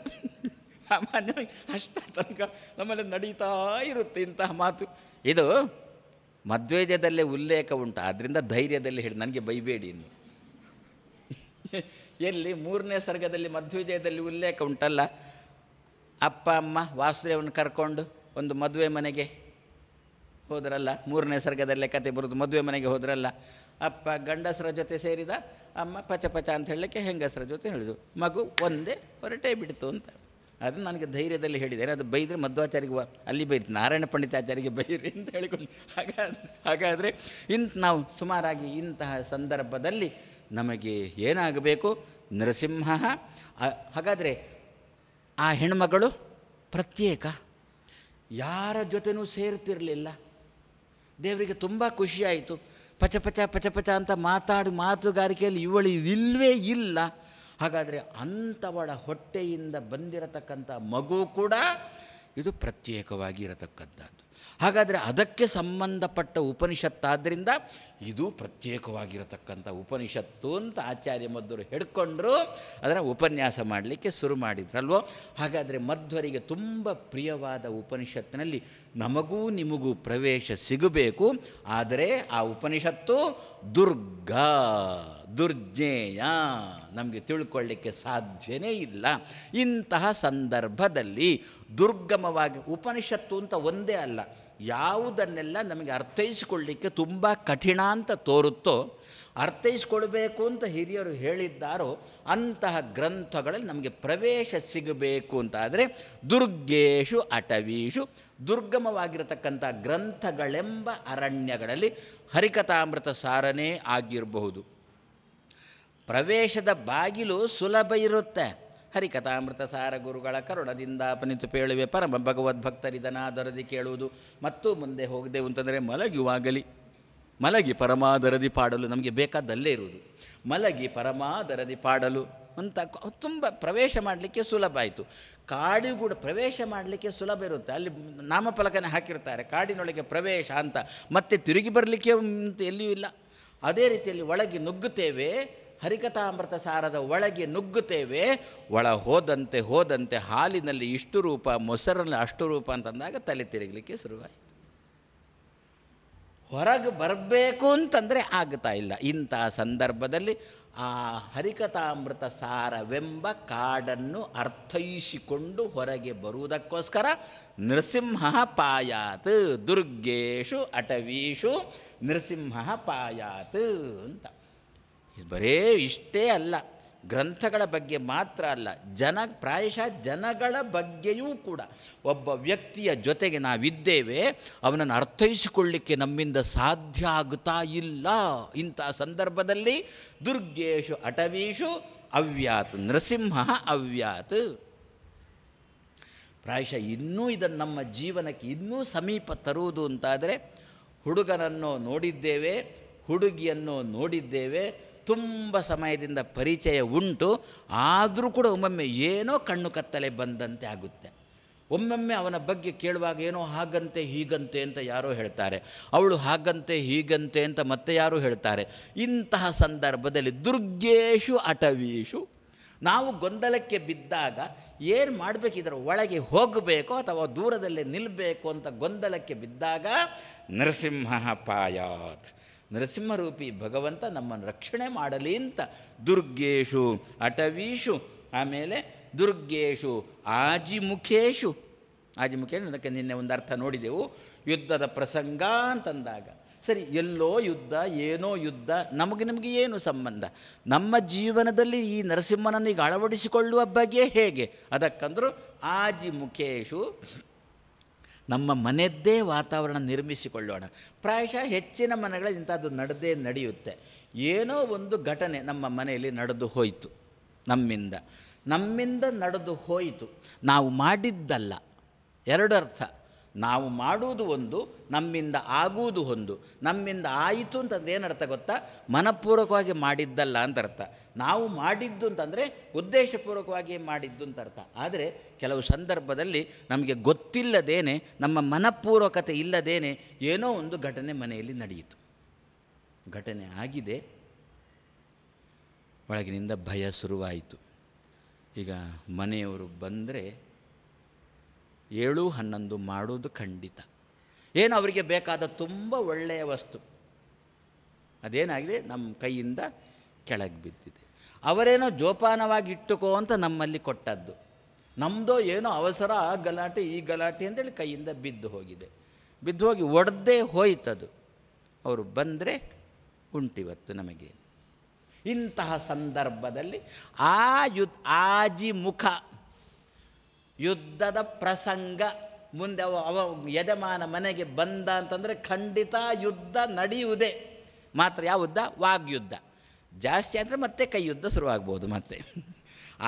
ಸಾಮಾನ್ಯವಾಗಿ ಅಷ್ಟ ತನಕ ನಮ್ಮಲ್ಲಿ ನಡೀತಾ ಇರುತ್ತೆ ಇಂತಹ ಮಾತು ಇದು ಮಧ್ವೇಜದಲ್ಲೇ ಉಲ್ಲೇಖ ಉಂಟು ಆದ್ದರಿಂದ ಧೈರ್ಯದಲ್ಲಿ ಹೇಳಿ ನನಗೆ ಬೈಬೇಡಿ ಇನ್ನು ಎಲ್ಲಿ ಮೂರನೇ ಸರ್ಗದಲ್ಲಿ ಮಧ್ವೇಜಯದಲ್ಲಿ ಉಲ್ಲೇಖ ಉಂಟಲ್ಲ ಅಪ್ಪ ಅಮ್ಮ ವಾಸುದೇವನ ಕರ್ಕೊಂಡು ಒಂದು ಮದುವೆ ಮನೆಗೆ ಹೋದ್ರಲ್ಲ ಮೂರನೇ ಸರ್ಗದಲ್ಲೇ ಕತೆ ಬರೋದು ಮದುವೆ ಮನೆಗೆ ಹೋದ್ರಲ್ಲ ಅಪ್ಪ ಗಂಡಸರ ಜೊತೆ ಸೇರಿದ ಅಮ್ಮ ಪಚ ಪಚ ಅಂತ ಹೇಳಲಿಕ್ಕೆ ಹೆಂಗಸರ ಜೊತೆ ಹೇಳಿದ್ರು ಮಗು ಒಂದೇ ಹೊರಟೇ ಬಿಡ್ತು ಅಂತ ಅದು ನನಗೆ ಧೈರ್ಯದಲ್ಲಿ ಹೇಳಿದ್ದೇನೆ ಅದು ಬೈದರೆ ಮಧ್ವಾಚಾರ್ಯಗೆ ಅಲ್ಲಿ ಬೈರಿ ನಾರಾಯಣ ಪಂಡಿತಾಚಾರ್ಯಗೆ ಬೈರಿ ಅಂತ ಹೇಳಿಕೊಂಡು ಹಾಗಾದ್ರೆ ಹಾಗಾದರೆ ಇಂಥ ನಾವು ಸುಮಾರಾಗಿ ಇಂತಹ ಸಂದರ್ಭದಲ್ಲಿ ನಮಗೆ ಏನಾಗಬೇಕು ನರಸಿಂಹ ಹಾಗಾದರೆ ಆ ಹೆಣ್ಮಗಳು ಪ್ರತ್ಯೇಕ ಯಾರ ಜೊತೆನೂ ಸೇರ್ತಿರಲಿಲ್ಲ ದೇವರಿಗೆ ತುಂಬ ಖುಷಿಯಾಯಿತು ಪಚ ಪಚ ಪಚ ಪಚ ಅಂತ ಮಾತಾಡಿ ಮಾತುಗಾರಿಕೆಯಲ್ಲಿ ಇವಳು ಇಲ್ವೇ ಇಲ್ಲ ಹಾಗಾದರೆ ಅಂಥವಳ ಹೊಟ್ಟೆಯಿಂದ ಬಂದಿರತಕ್ಕಂಥ ಮಗು ಕೂಡ ಇದು ಪ್ರತ್ಯೇಕವಾಗಿ ಇರತಕ್ಕಂಥದ್ದು ಹಾಗಾದರೆ ಅದಕ್ಕೆ ಸಂಬಂಧಪಟ್ಟ ಉಪನಿಷತ್ತಾದ್ದರಿಂದ ಇದು ಪ್ರತ್ಯೇಕವಾಗಿರತಕ್ಕಂಥ ಉಪನಿಷತ್ತು ಅಂತ ಆಚಾರ್ಯ ಮಧ್ವರು ಹಿಡ್ಕೊಂಡ್ರು ಅದರ ಉಪನ್ಯಾಸ ಮಾಡಲಿಕ್ಕೆ ಶುರು ಮಾಡಿದ್ರಲ್ವೋ ಹಾಗಾದರೆ ಮಧ್ವರಿಗೆ ತುಂಬ ಪ್ರಿಯವಾದ ಉಪನಿಷತ್ತಿನಲ್ಲಿ ನಮಗೂ ನಿಮಗೂ ಪ್ರವೇಶ ಸಿಗಬೇಕು ಆದರೆ ಆ ಉಪನಿಷತ್ತು ದುರ್ಗ ದುರ್ಜೇಯ ನಮಗೆ ತಿಳ್ಕೊಳ್ಳಿಕ್ಕೆ ಸಾಧ್ಯವೇ ಇಲ್ಲ ಇಂತಹ ಸಂದರ್ಭದಲ್ಲಿ ದುರ್ಗಮವಾಗಿ ಉಪನಿಷತ್ತು ಅಂತ ಒಂದೇ ಅಲ್ಲ ಯಾವುದನ್ನೆಲ್ಲ ನಮಗೆ ಅರ್ಥೈಸಿಕೊಳ್ಳಿಕ್ಕೆ ತುಂಬ ಕಠಿಣ ಅಂತ ತೋರುತ್ತೋ ಅರ್ಥೈಸ್ಕೊಳ್ಬೇಕು ಅಂತ ಹಿರಿಯರು ಹೇಳಿದ್ದಾರೋ ಅಂತಹ ಗ್ರಂಥಗಳಲ್ಲಿ ನಮಗೆ ಪ್ರವೇಶ ಸಿಗಬೇಕು ಅಂತಾದರೆ ದುರ್ಗೇಶು ಅಟವೀಶು ದುರ್ಗಮವಾಗಿರತಕ್ಕಂಥ ಗ್ರಂಥಗಳೆಂಬ ಅರಣ್ಯಗಳಲ್ಲಿ ಹರಿಕಥಾಮೃತ ಸಾರನೇ ಆಗಿರಬಹುದು ಪ್ರವೇಶದ ಬಾಗಿಲು ಸುಲಭ ಇರುತ್ತೆ ಹರಿಕಥಾಮೃತ ಸಾರ ಗುರುಗಳ ಕರುಣದಿಂದ ಪೇಳುವೆ ಪರಮ ಭಗವದ್ಭಕ್ತರಿದನ ದೊರದಿ ಕೇಳುವುದು ಮತ್ತು ಮುಂದೆ ಹೋಗದೆ ಅಂತಂದರೆ ಮಲಗಿವಾಗಲಿ ಮಲಗಿ ಪರಮಾದರದಿ ಪಾಡಲು ನಮಗೆ ಬೇಕಾದಲ್ಲೇ ಇರುವುದು ಮಲಗಿ ಪರಮಾದರದಿ ಪಾಡಲು ಅಂತ ತುಂಬ ಪ್ರವೇಶ ಮಾಡಲಿಕ್ಕೆ ಸುಲಭ ಆಯಿತು ಕಾಡಿಗೂಡ ಪ್ರವೇಶ ಮಾಡಲಿಕ್ಕೆ ಸುಲಭ ಇರುತ್ತೆ ಅಲ್ಲಿ ನಾಮಫಲಕನೇ ಹಾಕಿರ್ತಾರೆ ಕಾಡಿನೊಳಗೆ ಪ್ರವೇಶ ಅಂತ ಮತ್ತೆ ತಿರುಗಿ ಬರಲಿಕ್ಕೆ ಎಲ್ಲಿಯೂ ಇಲ್ಲ ಅದೇ ರೀತಿಯಲ್ಲಿ ಒಳಗೆ ನುಗ್ಗುತ್ತೇವೆ ಹರಿಕಥಾಮೃತ ಸಾರದ ಒಳಗೆ ನುಗ್ಗುತ್ತೇವೆ ಒಳ ಹೋದಂತೆ ಹೋದಂತೆ ಹಾಲಿನಲ್ಲಿ ಇಷ್ಟು ರೂಪ ಮೊಸರಲ್ಲಿ ಅಷ್ಟು ರೂಪ ಅಂತಂದಾಗ ತಲೆ ತಿರುಗಲಿಕ್ಕೆ ಶುರುವಾಯಿತು ಹೊರಗೆ ಬರಬೇಕು ಅಂತಂದರೆ ಆಗ್ತಾ ಇಲ್ಲ ಇಂಥ ಸಂದರ್ಭದಲ್ಲಿ ಆ ಹರಿಕಥಾಮೃತ ಸಾರವೆಂಬ ಕಾಡನ್ನು ಅರ್ಥೈಸಿಕೊಂಡು ಹೊರಗೆ ಬರುವುದಕ್ಕೋಸ್ಕರ ನೃಸಿಂಹ ಪಾಯಾತ್ ದುರ್ಗೇಶು ಅಟವೀಶು ನೃಸಿಂಹ ಪಾಯಾತ್ ಅಂತ ಬರೇ ಇಷ್ಟೇ ಅಲ್ಲ ಗ್ರಂಥಗಳ ಬಗ್ಗೆ ಮಾತ್ರ ಅಲ್ಲ ಜನ ಪ್ರಾಯಶಃ ಜನಗಳ ಬಗ್ಗೆಯೂ ಕೂಡ ಒಬ್ಬ ವ್ಯಕ್ತಿಯ ಜೊತೆಗೆ ನಾವಿದ್ದೇವೆ ಅವನನ್ನು ಅರ್ಥೈಸಿಕೊಳ್ಳಿಕ್ಕೆ ನಮ್ಮಿಂದ ಸಾಧ್ಯ ಆಗುತ್ತಾ ಇಲ್ಲ ಇಂಥ ಸಂದರ್ಭದಲ್ಲಿ ದುರ್ಗೇಶು ಅಟವೀಶು ಅವ್ಯಾತ್ ನೃಸಿಂಹ ಅವ್ಯಾತ್ ಪ್ರಾಯಶಃ ಇನ್ನೂ ಇದನ್ನು ನಮ್ಮ ಜೀವನಕ್ಕೆ ಇನ್ನೂ ಸಮೀಪ ತರುವುದು ಅಂತಾದರೆ ಹುಡುಗನನ್ನು ನೋಡಿದ್ದೇವೆ ಹುಡುಗಿಯನ್ನು ನೋಡಿದ್ದೇವೆ ತುಂಬ ಸಮಯದಿಂದ ಪರಿಚಯ ಉಂಟು ಆದರೂ ಕೂಡ ಒಮ್ಮೊಮ್ಮೆ ಏನೋ ಕಣ್ಣು ಕತ್ತಲೆ ಬಂದಂತೆ ಆಗುತ್ತೆ ಒಮ್ಮೊಮ್ಮೆ ಅವನ ಬಗ್ಗೆ ಕೇಳುವಾಗ ಏನೋ ಹಾಗಂತೆ ಹೀಗಂತೆ ಅಂತ ಯಾರೋ ಹೇಳ್ತಾರೆ ಅವಳು ಹಾಗಂತೆ ಹೀಗಂತೆ ಅಂತ ಮತ್ತೆ ಯಾರೋ ಹೇಳ್ತಾರೆ ಇಂತಹ ಸಂದರ್ಭದಲ್ಲಿ ದುರ್ಗೇಶು ಅಟವೀಶು ನಾವು ಗೊಂದಲಕ್ಕೆ ಬಿದ್ದಾಗ ಏನು ಮಾಡಬೇಕು ಇದರ ಒಳಗೆ ಹೋಗಬೇಕು ಅಥವಾ ದೂರದಲ್ಲೇ ನಿಲ್ಲಬೇಕು ಅಂತ ಗೊಂದಲಕ್ಕೆ ಬಿದ್ದಾಗ ನರಸಿಂಹ ಪಾಯಾತ್ ನರಸಿಂಹರೂಪಿ ಭಗವಂತ ನಮ್ಮನ್ನು ರಕ್ಷಣೆ ಮಾಡಲಿ ಅಂತ ದುರ್ಗೇಶು ಅಟವೀಶು ಆಮೇಲೆ ದುರ್ಗೇಶು ಆಜಿಮುಖೇಶು ಆಜಿಮುಖೇಶು ಅದಕ್ಕೆ ನಿನ್ನೆ ಒಂದು ಅರ್ಥ ನೋಡಿದೆವು ಯುದ್ಧದ ಪ್ರಸಂಗ ಅಂತಂದಾಗ ಸರಿ ಎಲ್ಲೋ ಯುದ್ಧ ಏನೋ ಯುದ್ಧ ನಮಗೆ ನಿಮಗೆ ಏನು ಸಂಬಂಧ ನಮ್ಮ ಜೀವನದಲ್ಲಿ ಈ ನರಸಿಂಹನನ್ನು ಈಗ ಅಳವಡಿಸಿಕೊಳ್ಳುವ ಬಗ್ಗೆ ಹೇಗೆ ಅದಕ್ಕಂದರೂ ಆಜಿಮುಖೇಶು ನಮ್ಮ ಮನೆಯದ್ದೇ ವಾತಾವರಣ ನಿರ್ಮಿಸಿಕೊಳ್ಳೋಣ ಪ್ರಾಯಶಃ ಹೆಚ್ಚಿನ ಮನೆಗಳ ಇಂಥದ್ದು ನಡೆದೇ ನಡೆಯುತ್ತೆ ಏನೋ ಒಂದು ಘಟನೆ ನಮ್ಮ ಮನೆಯಲ್ಲಿ ನಡೆದು ಹೋಯಿತು ನಮ್ಮಿಂದ ನಮ್ಮಿಂದ ನಡೆದು ಹೋಯಿತು ನಾವು ಮಾಡಿದ್ದಲ್ಲ ಎರಡರ್ಥ ನಾವು ಮಾಡುವುದು ಒಂದು ನಮ್ಮಿಂದ ಆಗುವುದು ಒಂದು ನಮ್ಮಿಂದ ಆಯಿತು ಅಂತಂದ್ರೆ ಏನರ್ಥ ಗೊತ್ತಾ ಮನಪೂರ್ವಕವಾಗಿ ಮಾಡಿದ್ದಲ್ಲ ಅಂತ ಅರ್ಥ ನಾವು ಮಾಡಿದ್ದು ಅಂತಂದರೆ ಉದ್ದೇಶಪೂರ್ವಕವಾಗಿ ಮಾಡಿದ್ದು ಅಂತ ಅರ್ಥ ಆದರೆ ಕೆಲವು ಸಂದರ್ಭದಲ್ಲಿ ನಮಗೆ ಗೊತ್ತಿಲ್ಲದೇನೆ ನಮ್ಮ ಮನಪೂರ್ವಕತೆ ಇಲ್ಲದೇನೆ ಏನೋ ಒಂದು ಘಟನೆ ಮನೆಯಲ್ಲಿ ನಡೆಯಿತು ಘಟನೆ ಆಗಿದೆ ಒಳಗಿನಿಂದ ಭಯ ಶುರುವಾಯಿತು ಈಗ ಮನೆಯವರು ಬಂದರೆ ಏಳು ಹನ್ನೊಂದು ಮಾಡೋದು ಖಂಡಿತ ಏನು ಅವರಿಗೆ ಬೇಕಾದ ತುಂಬ ಒಳ್ಳೆಯ ವಸ್ತು ಅದೇನಾಗಿದೆ ನಮ್ಮ ಕೈಯಿಂದ ಕೆಳಗೆ ಬಿದ್ದಿದೆ ಅವರೇನೋ ಜೋಪಾನವಾಗಿ ಇಟ್ಟುಕೋ ಅಂತ ನಮ್ಮಲ್ಲಿ ಕೊಟ್ಟದ್ದು ನಮ್ಮದೋ ಏನೋ ಅವಸರ ಆ ಗಲಾಟೆ ಈ ಗಲಾಟೆ ಅಂತೇಳಿ ಕೈಯಿಂದ ಬಿದ್ದು ಹೋಗಿದೆ ಬಿದ್ದು ಹೋಗಿ ಒಡ್ದೇ ಹೋಯ್ತದು ಅವರು ಬಂದರೆ ಉಂಟಿವತ್ತು ನಮಗೆ ಇಂತಹ ಸಂದರ್ಭದಲ್ಲಿ ಆ ಯು ಆಜಿ ಮುಖ ಯುದ್ಧದ ಪ್ರಸಂಗ ಮುಂದೆ ಅವ ಅವ ಯಜಮಾನ ಮನೆಗೆ ಬಂದ ಅಂತಂದರೆ ಖಂಡಿತ ಯುದ್ಧ ನಡೆಯುವುದೇ ಮಾತ್ರ ಯಾವ ವಾಗ್ಯುದ್ಧ ಜಾಸ್ತಿ ಅಂದರೆ ಮತ್ತೆ ಕೈ ಯುದ್ಧ ಶುರುವಾಗ್ಬೋದು ಮತ್ತೆ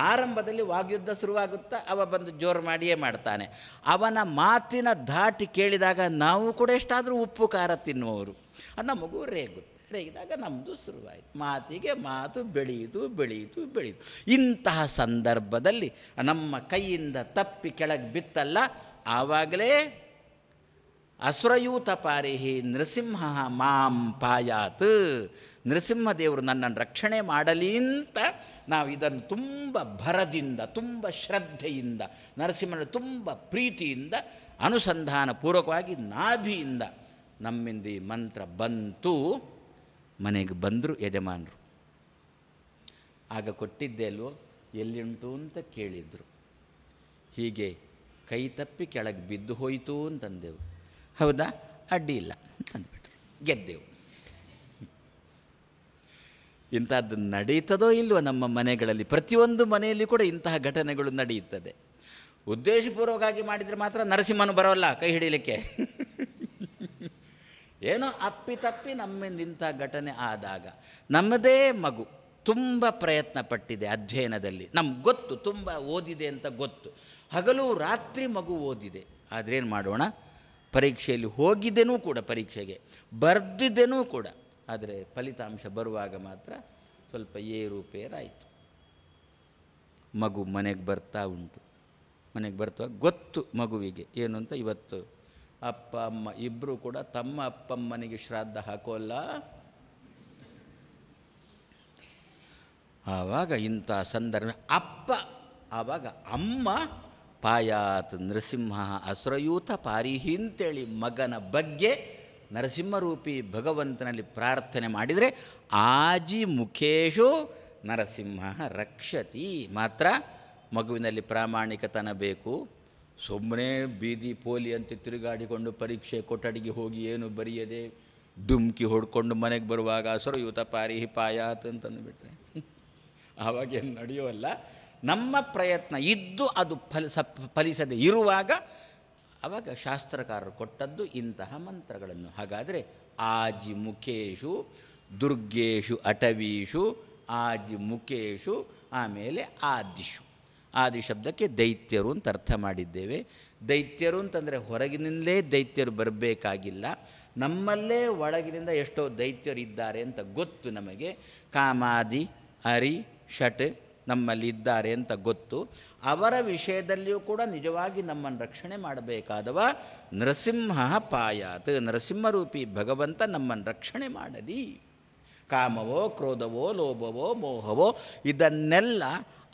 ಆರಂಭದಲ್ಲಿ ವಾಗ್ಯುದ್ಧ ಶುರುವಾಗುತ್ತಾ ಅವ ಬಂದು ಜೋರು ಮಾಡಿಯೇ ಮಾಡ್ತಾನೆ ಅವನ ಮಾತಿನ ದಾಟಿ ಕೇಳಿದಾಗ ನಾವು ಕೂಡ ಎಷ್ಟಾದರೂ ಉಪ್ಪು ಖಾರ ತಿನ್ನುವವರು ಅದು ನಮಗೂ ರೇಗು ಕಡೆಗಿದಾಗ ನಮ್ಮದು ಶುರುವಾಯಿತು ಮಾತಿಗೆ ಮಾತು ಬೆಳೆಯಿತು ಬೆಳೆಯಿತು ಬೆಳೆಯಿತು ಇಂತಹ ಸಂದರ್ಭದಲ್ಲಿ ನಮ್ಮ ಕೈಯಿಂದ ತಪ್ಪಿ ಕೆಳಗೆ ಬಿತ್ತಲ್ಲ ಆವಾಗಲೇ ಅಸುರಯೂತ ಪಾರಿಹಿ ನೃಸಿಂಹ ಮಾಂ ಪಾಯಾತ್ ನೃಸಿಂಹದೇವರು ನನ್ನನ್ನು ರಕ್ಷಣೆ ಮಾಡಲಿ ಅಂತ ನಾವು ಇದನ್ನು ತುಂಬ ಭರದಿಂದ ತುಂಬ ಶ್ರದ್ಧೆಯಿಂದ ನರಸಿಂಹನ ತುಂಬ ಪ್ರೀತಿಯಿಂದ ಅನುಸಂಧಾನ ಪೂರ್ವಕವಾಗಿ ನಾಭಿಯಿಂದ ನಮ್ಮಿಂದ ಈ ಮಂತ್ರ ಬಂತು ಮನೆಗೆ ಬಂದರು ಯಜಮಾನರು ಆಗ ಕೊಟ್ಟಿದ್ದೆ ಅಲ್ವೋ ಎಲ್ಲಿಂಟು ಅಂತ ಕೇಳಿದರು ಹೀಗೆ ಕೈ ತಪ್ಪಿ ಕೆಳಗೆ ಬಿದ್ದು ಹೋಯಿತು ಅಂತಂದೆವು ಹೌದಾ ಅಡ್ಡಿ ಇಲ್ಲ ಅಂತಂದ್ಬಿಟ್ರು ಗೆದ್ದೆವು ಇಂಥದ್ದು ನಡೀತದೋ ಇಲ್ವೋ ನಮ್ಮ ಮನೆಗಳಲ್ಲಿ ಪ್ರತಿಯೊಂದು ಮನೆಯಲ್ಲಿ ಕೂಡ ಇಂತಹ ಘಟನೆಗಳು ನಡೆಯುತ್ತದೆ ಉದ್ದೇಶಪೂರ್ವಕವಾಗಿ ಮಾಡಿದರೆ ಮಾತ್ರ ನರಸಿಂಹನು ಬರೋಲ್ಲ ಕೈ ಹಿಡಿಯಲಿಕ್ಕೆ ಏನೋ ಅಪ್ಪಿತಪ್ಪಿ ನಮ್ಮ ನಿಂತ ಘಟನೆ ಆದಾಗ ನಮ್ಮದೇ ಮಗು ತುಂಬ ಪ್ರಯತ್ನ ಪಟ್ಟಿದೆ ಅಧ್ಯಯನದಲ್ಲಿ ನಮ್ಗೆ ಗೊತ್ತು ತುಂಬ ಓದಿದೆ ಅಂತ ಗೊತ್ತು ಹಗಲು ರಾತ್ರಿ ಮಗು ಓದಿದೆ ಆದರೆ ಏನು ಮಾಡೋಣ ಪರೀಕ್ಷೆಯಲ್ಲಿ ಹೋಗಿದ್ದೇನೂ ಕೂಡ ಪರೀಕ್ಷೆಗೆ ಬರೆದಿದ್ದೇನೂ ಕೂಡ ಆದರೆ ಫಲಿತಾಂಶ ಬರುವಾಗ ಮಾತ್ರ ಸ್ವಲ್ಪ ಏರುಪೇರಾಯಿತು ಮಗು ಮನೆಗೆ ಬರ್ತಾ ಉಂಟು ಮನೆಗೆ ಬರ್ತಾ ಗೊತ್ತು ಮಗುವಿಗೆ ಏನು ಅಂತ ಇವತ್ತು ಅಪ್ಪ ಅಮ್ಮ ಇಬ್ಬರು ಕೂಡ ತಮ್ಮ ಅಪ್ಪಮ್ಮನಿಗೆ ಶ್ರಾದ್ದ ಹಾಕೋಲ್ಲ ಆವಾಗ ಇಂಥ ಸಂದರ್ಭ ಅಪ್ಪ ಆವಾಗ ಅಮ್ಮ ಪಾಯಾತ್ ನರಸಿಂಹ ಅಸ್ರಯೂತ ಪಾರಿಹಿ ಅಂತೇಳಿ ಮಗನ ಬಗ್ಗೆ ನರಸಿಂಹರೂಪಿ ಭಗವಂತನಲ್ಲಿ ಪ್ರಾರ್ಥನೆ ಮಾಡಿದರೆ ಆಜಿ ಮುಖೇಶು ನರಸಿಂಹ ರಕ್ಷತಿ ಮಾತ್ರ ಮಗುವಿನಲ್ಲಿ ಪ್ರಾಮಾಣಿಕತನ ಬೇಕು ಸುಮ್ಮನೆ ಬೀದಿ ಪೋಲಿ ಅಂತ ತಿರುಗಾಡಿಕೊಂಡು ಪರೀಕ್ಷೆ ಕೊಠಡಿಗೆ ಹೋಗಿ ಏನು ಬರೆಯದೆ ದುಮ್ಕಿ ಹೊಡ್ಕೊಂಡು ಮನೆಗೆ ಬರುವಾಗ ಹಸರು ಯುತ ಪಾರಿ ಅಂತಂದು ಬಿಟ್ಟರೆ ಆವಾಗೇನು ನಡೆಯುವಲ್ಲ ನಮ್ಮ ಪ್ರಯತ್ನ ಇದ್ದು ಅದು ಫಲ ಫಲಿಸದೆ ಇರುವಾಗ ಅವಾಗ ಶಾಸ್ತ್ರಕಾರರು ಕೊಟ್ಟದ್ದು ಇಂತಹ ಮಂತ್ರಗಳನ್ನು ಹಾಗಾದರೆ ಆಜಿ ಮುಖೇಶು ದುರ್ಗೇಶು ಅಟವೀಶು ಆಜಿ ಮುಖೇಶು ಆಮೇಲೆ ಆದಿಶು ಆದಿ ಶಬ್ದಕ್ಕೆ ದೈತ್ಯರು ಅಂತ ಅರ್ಥ ಮಾಡಿದ್ದೇವೆ ದೈತ್ಯರು ಅಂತಂದರೆ ಹೊರಗಿನಿಂದಲೇ ದೈತ್ಯರು ಬರಬೇಕಾಗಿಲ್ಲ ನಮ್ಮಲ್ಲೇ ಒಳಗಿನಿಂದ ಎಷ್ಟೋ ಇದ್ದಾರೆ ಅಂತ ಗೊತ್ತು ನಮಗೆ ಕಾಮಾದಿ ಹರಿ ಷಟ್ ನಮ್ಮಲ್ಲಿ ಇದ್ದಾರೆ ಅಂತ ಗೊತ್ತು ಅವರ ವಿಷಯದಲ್ಲಿಯೂ ಕೂಡ ನಿಜವಾಗಿ ನಮ್ಮನ್ನು ರಕ್ಷಣೆ ಮಾಡಬೇಕಾದವ ನರಸಿಂಹ ಪಾಯಾತ್ ನರಸಿಂಹರೂಪಿ ಭಗವಂತ ನಮ್ಮನ್ನು ರಕ್ಷಣೆ ಮಾಡಲಿ ಕಾಮವೋ ಕ್ರೋಧವೋ ಲೋಭವೋ ಮೋಹವೋ ಇದನ್ನೆಲ್ಲ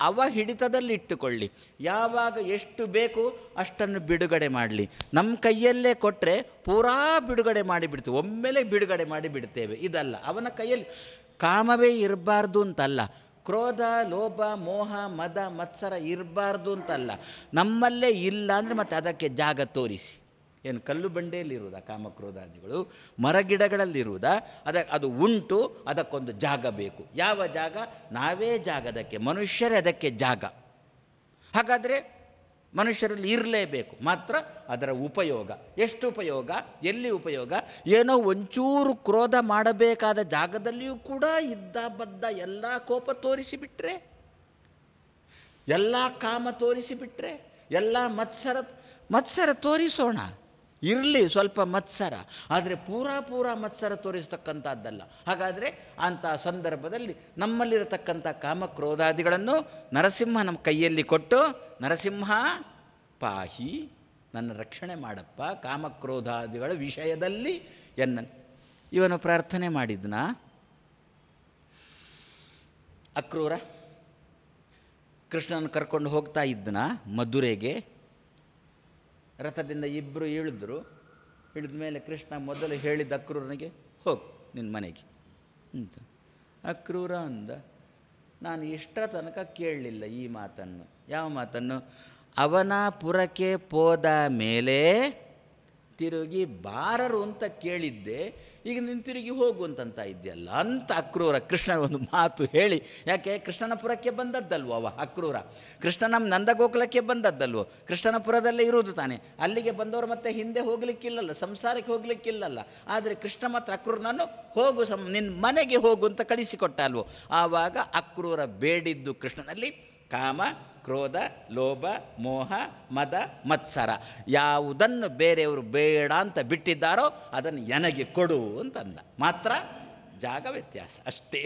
ಅವ ಹಿಡಿತದಲ್ಲಿಟ್ಟುಕೊಳ್ಳಿ ಯಾವಾಗ ಎಷ್ಟು ಬೇಕು ಅಷ್ಟನ್ನು ಬಿಡುಗಡೆ ಮಾಡಲಿ ನಮ್ಮ ಕೈಯಲ್ಲೇ ಕೊಟ್ಟರೆ ಪೂರಾ ಬಿಡುಗಡೆ ಮಾಡಿಬಿಡ್ತೀವಿ ಒಮ್ಮೆಲೆ ಬಿಡುಗಡೆ ಮಾಡಿಬಿಡ್ತೇವೆ ಇದಲ್ಲ ಅವನ ಕೈಯಲ್ಲಿ ಕಾಮವೇ ಇರಬಾರ್ದು ಅಂತಲ್ಲ ಕ್ರೋಧ ಲೋಭ ಮೋಹ ಮದ ಮತ್ಸರ ಇರಬಾರ್ದು ಅಂತಲ್ಲ ನಮ್ಮಲ್ಲೇ ಇಲ್ಲ ಅಂದರೆ ಮತ್ತೆ ಅದಕ್ಕೆ ಜಾಗ ತೋರಿಸಿ ಏನು ಕಲ್ಲು ಕಾಮ ಕಾಮಕ್ರೋಧಾದಿಗಳು ಮರಗಿಡಗಳಲ್ಲಿರುವುದ ಅದ ಅದು ಉಂಟು ಅದಕ್ಕೊಂದು ಜಾಗ ಬೇಕು ಯಾವ ಜಾಗ ನಾವೇ ಜಾಗದಕ್ಕೆ ಮನುಷ್ಯರೇ ಅದಕ್ಕೆ ಜಾಗ ಹಾಗಾದರೆ ಮನುಷ್ಯರಲ್ಲಿ ಇರಲೇಬೇಕು ಮಾತ್ರ ಅದರ ಉಪಯೋಗ ಎಷ್ಟು ಉಪಯೋಗ ಎಲ್ಲಿ ಉಪಯೋಗ ಏನೋ ಒಂಚೂರು ಕ್ರೋಧ ಮಾಡಬೇಕಾದ ಜಾಗದಲ್ಲಿಯೂ ಕೂಡ ಇದ್ದ ಬದ್ದ ಎಲ್ಲ ಕೋಪ ತೋರಿಸಿಬಿಟ್ರೆ ಎಲ್ಲ ಕಾಮ ತೋರಿಸಿಬಿಟ್ರೆ ಎಲ್ಲ ಮತ್ಸರ ಮತ್ಸರ ತೋರಿಸೋಣ ಇರಲಿ ಸ್ವಲ್ಪ ಮತ್ಸರ ಆದರೆ ಪೂರಾ ಪೂರ ಮತ್ಸರ ತೋರಿಸ್ತಕ್ಕಂಥದ್ದಲ್ಲ ಹಾಗಾದರೆ ಅಂಥ ಸಂದರ್ಭದಲ್ಲಿ ನಮ್ಮಲ್ಲಿರತಕ್ಕಂಥ ಕಾಮಕ್ರೋಧಾದಿಗಳನ್ನು ನಮ್ಮ ಕೈಯಲ್ಲಿ ಕೊಟ್ಟು ನರಸಿಂಹ ಪಾಹಿ ನನ್ನ ರಕ್ಷಣೆ ಮಾಡಪ್ಪ ಕಾಮಕ್ರೋಧಾದಿಗಳ ವಿಷಯದಲ್ಲಿ ಎನ್ನ ಇವನು ಪ್ರಾರ್ಥನೆ ಮಾಡಿದ್ನ ಅಕ್ರೂರ ಕೃಷ್ಣನ ಕರ್ಕೊಂಡು ಹೋಗ್ತಾ ಇದ್ದನ ಮಧುರೆಗೆ ರಥದಿಂದ ಇಬ್ಬರು ಇಳಿದ್ರು ಇಳಿದ ಮೇಲೆ ಕೃಷ್ಣ ಮೊದಲು ಹೇಳಿದ ಅಕ್ರೂರನಿಗೆ ಹೋಗು ನಿನ್ನ ಮನೆಗೆ ಅಂತ ಅಕ್ರೂರ ಅಂದ ನಾನು ಇಷ್ಟರ ತನಕ ಕೇಳಲಿಲ್ಲ ಈ ಮಾತನ್ನು ಯಾವ ಮಾತನ್ನು ಅವನ ಪುರಕ್ಕೆ ಹೋದ ಮೇಲೆ ತಿರುಗಿ ಬಾರರು ಅಂತ ಕೇಳಿದ್ದೆ ಈಗ ನಿನ್ನ ತಿರುಗಿ ಹೋಗು ಅಂತಂತ ಇದೆಯಲ್ಲ ಅಂತ ಅಕ್ರೂರ ಕೃಷ್ಣನ ಒಂದು ಮಾತು ಹೇಳಿ ಯಾಕೆ ಕೃಷ್ಣನಪುರಕ್ಕೆ ಬಂದದ್ದಲ್ವ ಅವ ಅಕ್ರೂರ ಕೃಷ್ಣನ ನಂದಗೋಕುಲಕ್ಕೆ ಬಂದದ್ದಲ್ವ ಕೃಷ್ಣನಪುರದಲ್ಲೇ ಇರುವುದು ತಾನೆ ಅಲ್ಲಿಗೆ ಬಂದವರು ಮತ್ತೆ ಹಿಂದೆ ಹೋಗ್ಲಿಕ್ಕಿಲ್ಲಲ್ಲ ಸಂಸಾರಕ್ಕೆ ಹೋಗ್ಲಿಕ್ಕಿಲ್ಲಲ್ಲ ಆದರೆ ಕೃಷ್ಣ ಮಾತ್ರ ಅಕ್ರೂರನನ್ನು ಹೋಗು ಸಂ ನಿನ್ನ ಮನೆಗೆ ಹೋಗು ಅಂತ ಕಳಿಸಿಕೊಟ್ಟಲ್ವೋ ಆವಾಗ ಅಕ್ರೂರ ಬೇಡಿದ್ದು ಕೃಷ್ಣನಲ್ಲಿ ಕಾಮ ಕ್ರೋಧ ಲೋಭ ಮೋಹ ಮದ ಮತ್ಸರ ಯಾವುದನ್ನು ಬೇರೆಯವರು ಬೇಡ ಅಂತ ಬಿಟ್ಟಿದ್ದಾರೋ ಅದನ್ನು ಎನಗೆ ಕೊಡು ಅಂತಂದ ಮಾತ್ರ ಜಾಗ ವ್ಯತ್ಯಾಸ ಅಷ್ಟೇ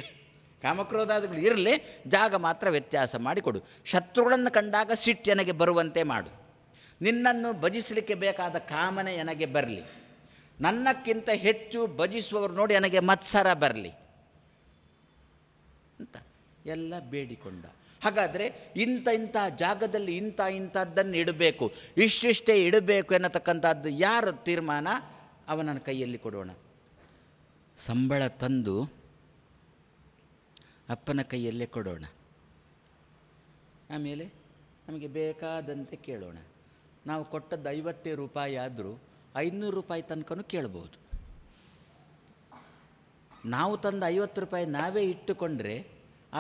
ಕಾಮಕ್ರೋಧಾದಿಗಳು ಇರಲಿ ಜಾಗ ಮಾತ್ರ ವ್ಯತ್ಯಾಸ ಮಾಡಿಕೊಡು ಶತ್ರುಗಳನ್ನು ಕಂಡಾಗ ಸಿಟ್ಟು ಎನಗೆ ಬರುವಂತೆ ಮಾಡು ನಿನ್ನನ್ನು ಭಜಿಸಲಿಕ್ಕೆ ಬೇಕಾದ ಕಾಮನೆ ನನಗೆ ಬರಲಿ ನನ್ನಕ್ಕಿಂತ ಹೆಚ್ಚು ಭಜಿಸುವವರು ನೋಡಿ ನನಗೆ ಮತ್ಸರ ಬರಲಿ ಅಂತ ಎಲ್ಲ ಬೇಡಿಕೊಂಡ ಹಾಗಾದರೆ ಇಂಥ ಇಂಥ ಜಾಗದಲ್ಲಿ ಇಂಥ ಇಂಥದ್ದನ್ನು ಇಡಬೇಕು ಇಷ್ಟಿಷ್ಟೇ ಇಡಬೇಕು ಎನ್ನತಕ್ಕಂಥದ್ದು ಯಾರ ತೀರ್ಮಾನ ಅವನ ಕೈಯಲ್ಲಿ ಕೊಡೋಣ ಸಂಬಳ ತಂದು ಅಪ್ಪನ ಕೈಯಲ್ಲೇ ಕೊಡೋಣ ಆಮೇಲೆ ನಮಗೆ ಬೇಕಾದಂತೆ ಕೇಳೋಣ ನಾವು ಕೊಟ್ಟದ್ದು ಐವತ್ತೇ ರೂಪಾಯಿ ಆದರೂ ಐನೂರು ರೂಪಾಯಿ ತನಕನೂ ಕೇಳ್ಬೋದು ನಾವು ತಂದ ಐವತ್ತು ರೂಪಾಯಿ ನಾವೇ ಇಟ್ಟುಕೊಂಡ್ರೆ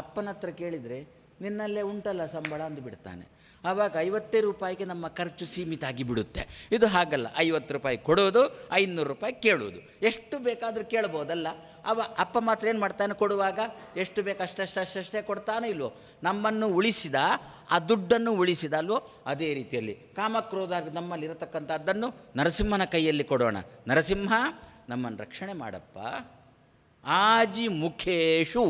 ಅಪ್ಪನ ಹತ್ರ ಕೇಳಿದರೆ ನಿನ್ನಲ್ಲೇ ಉಂಟಲ್ಲ ಸಂಬಳ ಅಂದುಬಿಡ್ತಾನೆ ಆವಾಗ ಐವತ್ತೇ ರೂಪಾಯಿಗೆ ನಮ್ಮ ಖರ್ಚು ಸೀಮಿತ ಬಿಡುತ್ತೆ ಇದು ಹಾಗಲ್ಲ ಐವತ್ತು ರೂಪಾಯಿ ಕೊಡೋದು ಐನೂರು ರೂಪಾಯಿ ಕೇಳೋದು ಎಷ್ಟು ಬೇಕಾದರೂ ಕೇಳ್ಬೋದಲ್ಲ ಅವ ಅಪ್ಪ ಮಾತ್ರ ಏನು ಮಾಡ್ತಾನೆ ಕೊಡುವಾಗ ಎಷ್ಟು ಬೇಕು ಅಷ್ಟಷ್ಟಷ್ಟೇ ಕೊಡ್ತಾನೆ ಇಲ್ವೋ ನಮ್ಮನ್ನು ಉಳಿಸಿದ ಆ ದುಡ್ಡನ್ನು ಉಳಿಸಿದ ಅಲ್ವೋ ಅದೇ ರೀತಿಯಲ್ಲಿ ಕಾಮಕ್ರೋಧ ನಮ್ಮಲ್ಲಿರತಕ್ಕಂಥದ್ದನ್ನು ನರಸಿಂಹನ ಕೈಯಲ್ಲಿ ಕೊಡೋಣ ನರಸಿಂಹ ನಮ್ಮನ್ನು ರಕ್ಷಣೆ ಮಾಡಪ್ಪ ಆಜಿ ಮುಖೇಶು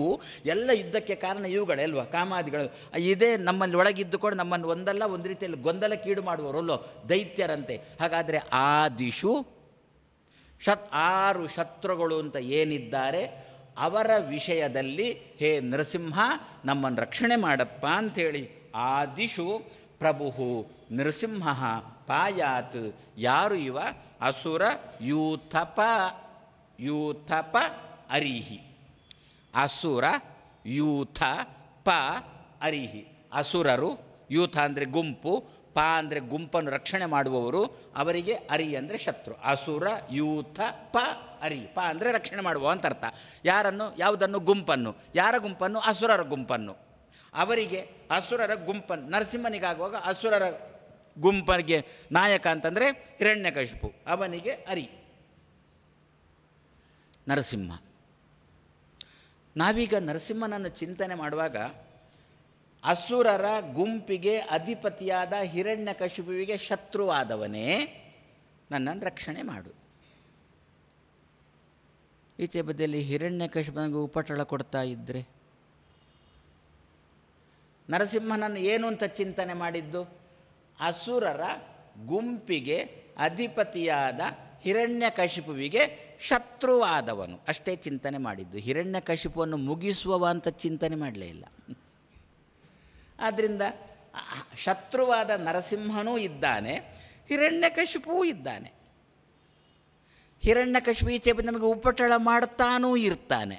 ಎಲ್ಲ ಯುದ್ಧಕ್ಕೆ ಕಾರಣ ಇವುಗಳೇ ಅಲ್ವಾ ಕಾಮಾದಿಗಳು ಇದೇ ನಮ್ಮಲ್ಲಿ ಒಳಗಿದ್ದುಕೊಂಡು ನಮ್ಮನ್ನು ಒಂದಲ್ಲ ಒಂದು ರೀತಿಯಲ್ಲಿ ಗೊಂದಲ ಕೀಡು ಮಾಡುವರು ಅಲ್ಲೋ ದೈತ್ಯರಂತೆ ಹಾಗಾದರೆ ಆದಿಶು ಶತ್ ಆರು ಶತ್ರುಗಳು ಅಂತ ಏನಿದ್ದಾರೆ ಅವರ ವಿಷಯದಲ್ಲಿ ಹೇ ನರಸಿಂಹ ನಮ್ಮನ್ನು ರಕ್ಷಣೆ ಮಾಡಪ್ಪ ಅಂಥೇಳಿ ಆದಿಶು ಪ್ರಭು ನೃಸಿಂಹ ಪಾಯಾತ್ ಯಾರು ಇವ ಅಸುರ ಯೂಥಪ ಯೂಥಪ ಅರಿಹಿ ಅಸುರ ಯೂಥ ಪ ಅರಿಹಿ ಅಸುರರು ಯೂಥ ಅಂದರೆ ಗುಂಪು ಪ ಅಂದರೆ ಗುಂಪನ್ನು ರಕ್ಷಣೆ ಮಾಡುವವರು ಅವರಿಗೆ ಅರಿ ಅಂದರೆ ಶತ್ರು ಅಸುರ ಯೂಥ ಪ ಅರಿ ಪ ಅಂದರೆ ರಕ್ಷಣೆ ಮಾಡುವ ಅಂತ ಅರ್ಥ ಯಾರನ್ನು ಯಾವುದನ್ನು ಗುಂಪನ್ನು ಯಾರ ಗುಂಪನ್ನು ಅಸುರರ ಗುಂಪನ್ನು ಅವರಿಗೆ ಅಸುರರ ಗುಂಪನ್ನು ನರಸಿಂಹನಿಗಾಗುವಾಗ ಅಸುರರ ಗುಂಪನಿಗೆ ನಾಯಕ ಅಂತಂದರೆ ಹಿರಣ್ಯಕಶಿಪು ಅವನಿಗೆ ಅರಿ ನರಸಿಂಹ ನಾವೀಗ ನರಸಿಂಹನನ್ನು ಚಿಂತನೆ ಮಾಡುವಾಗ ಅಸುರರ ಗುಂಪಿಗೆ ಅಧಿಪತಿಯಾದ ಹಿರಣ್ಯಕಶಿಪುವಿಗೆ ಶತ್ರುವಾದವನೇ ನನ್ನನ್ನು ರಕ್ಷಣೆ ಮಾಡು ಈಚೆ ಬದಿಯಲ್ಲಿ ಹಿರಣ್ಯಕಶಿಪನಿಗೆ ಉಪಟಳ ಕೊಡ್ತಾ ಇದ್ದರೆ ನರಸಿಂಹನನ್ನು ಏನು ಅಂತ ಚಿಂತನೆ ಮಾಡಿದ್ದು ಅಸುರರ ಗುಂಪಿಗೆ ಅಧಿಪತಿಯಾದ ಹಿರಣ್ಯಕಶಿಪುವಿಗೆ ಶತ್ರುವಾದವನು ಅಷ್ಟೇ ಚಿಂತನೆ ಮಾಡಿದ್ದು ಹಿರಣ್ಯಕಶಿಪುವನ್ನು ಮುಗಿಸುವವ ಅಂತ ಚಿಂತನೆ ಮಾಡಲೇ ಇಲ್ಲ ಆದ್ದರಿಂದ ಶತ್ರುವಾದ ನರಸಿಂಹನೂ ಇದ್ದಾನೆ ಹಿರಣ್ಯಕಶಿಪುವೂ ಇದ್ದಾನೆ ಹಿರಣ್ಯಕಶಿಪು ಈಚೆ ನಮಗೆ ಉಪಟಳ ಮಾಡ್ತಾನೂ ಇರ್ತಾನೆ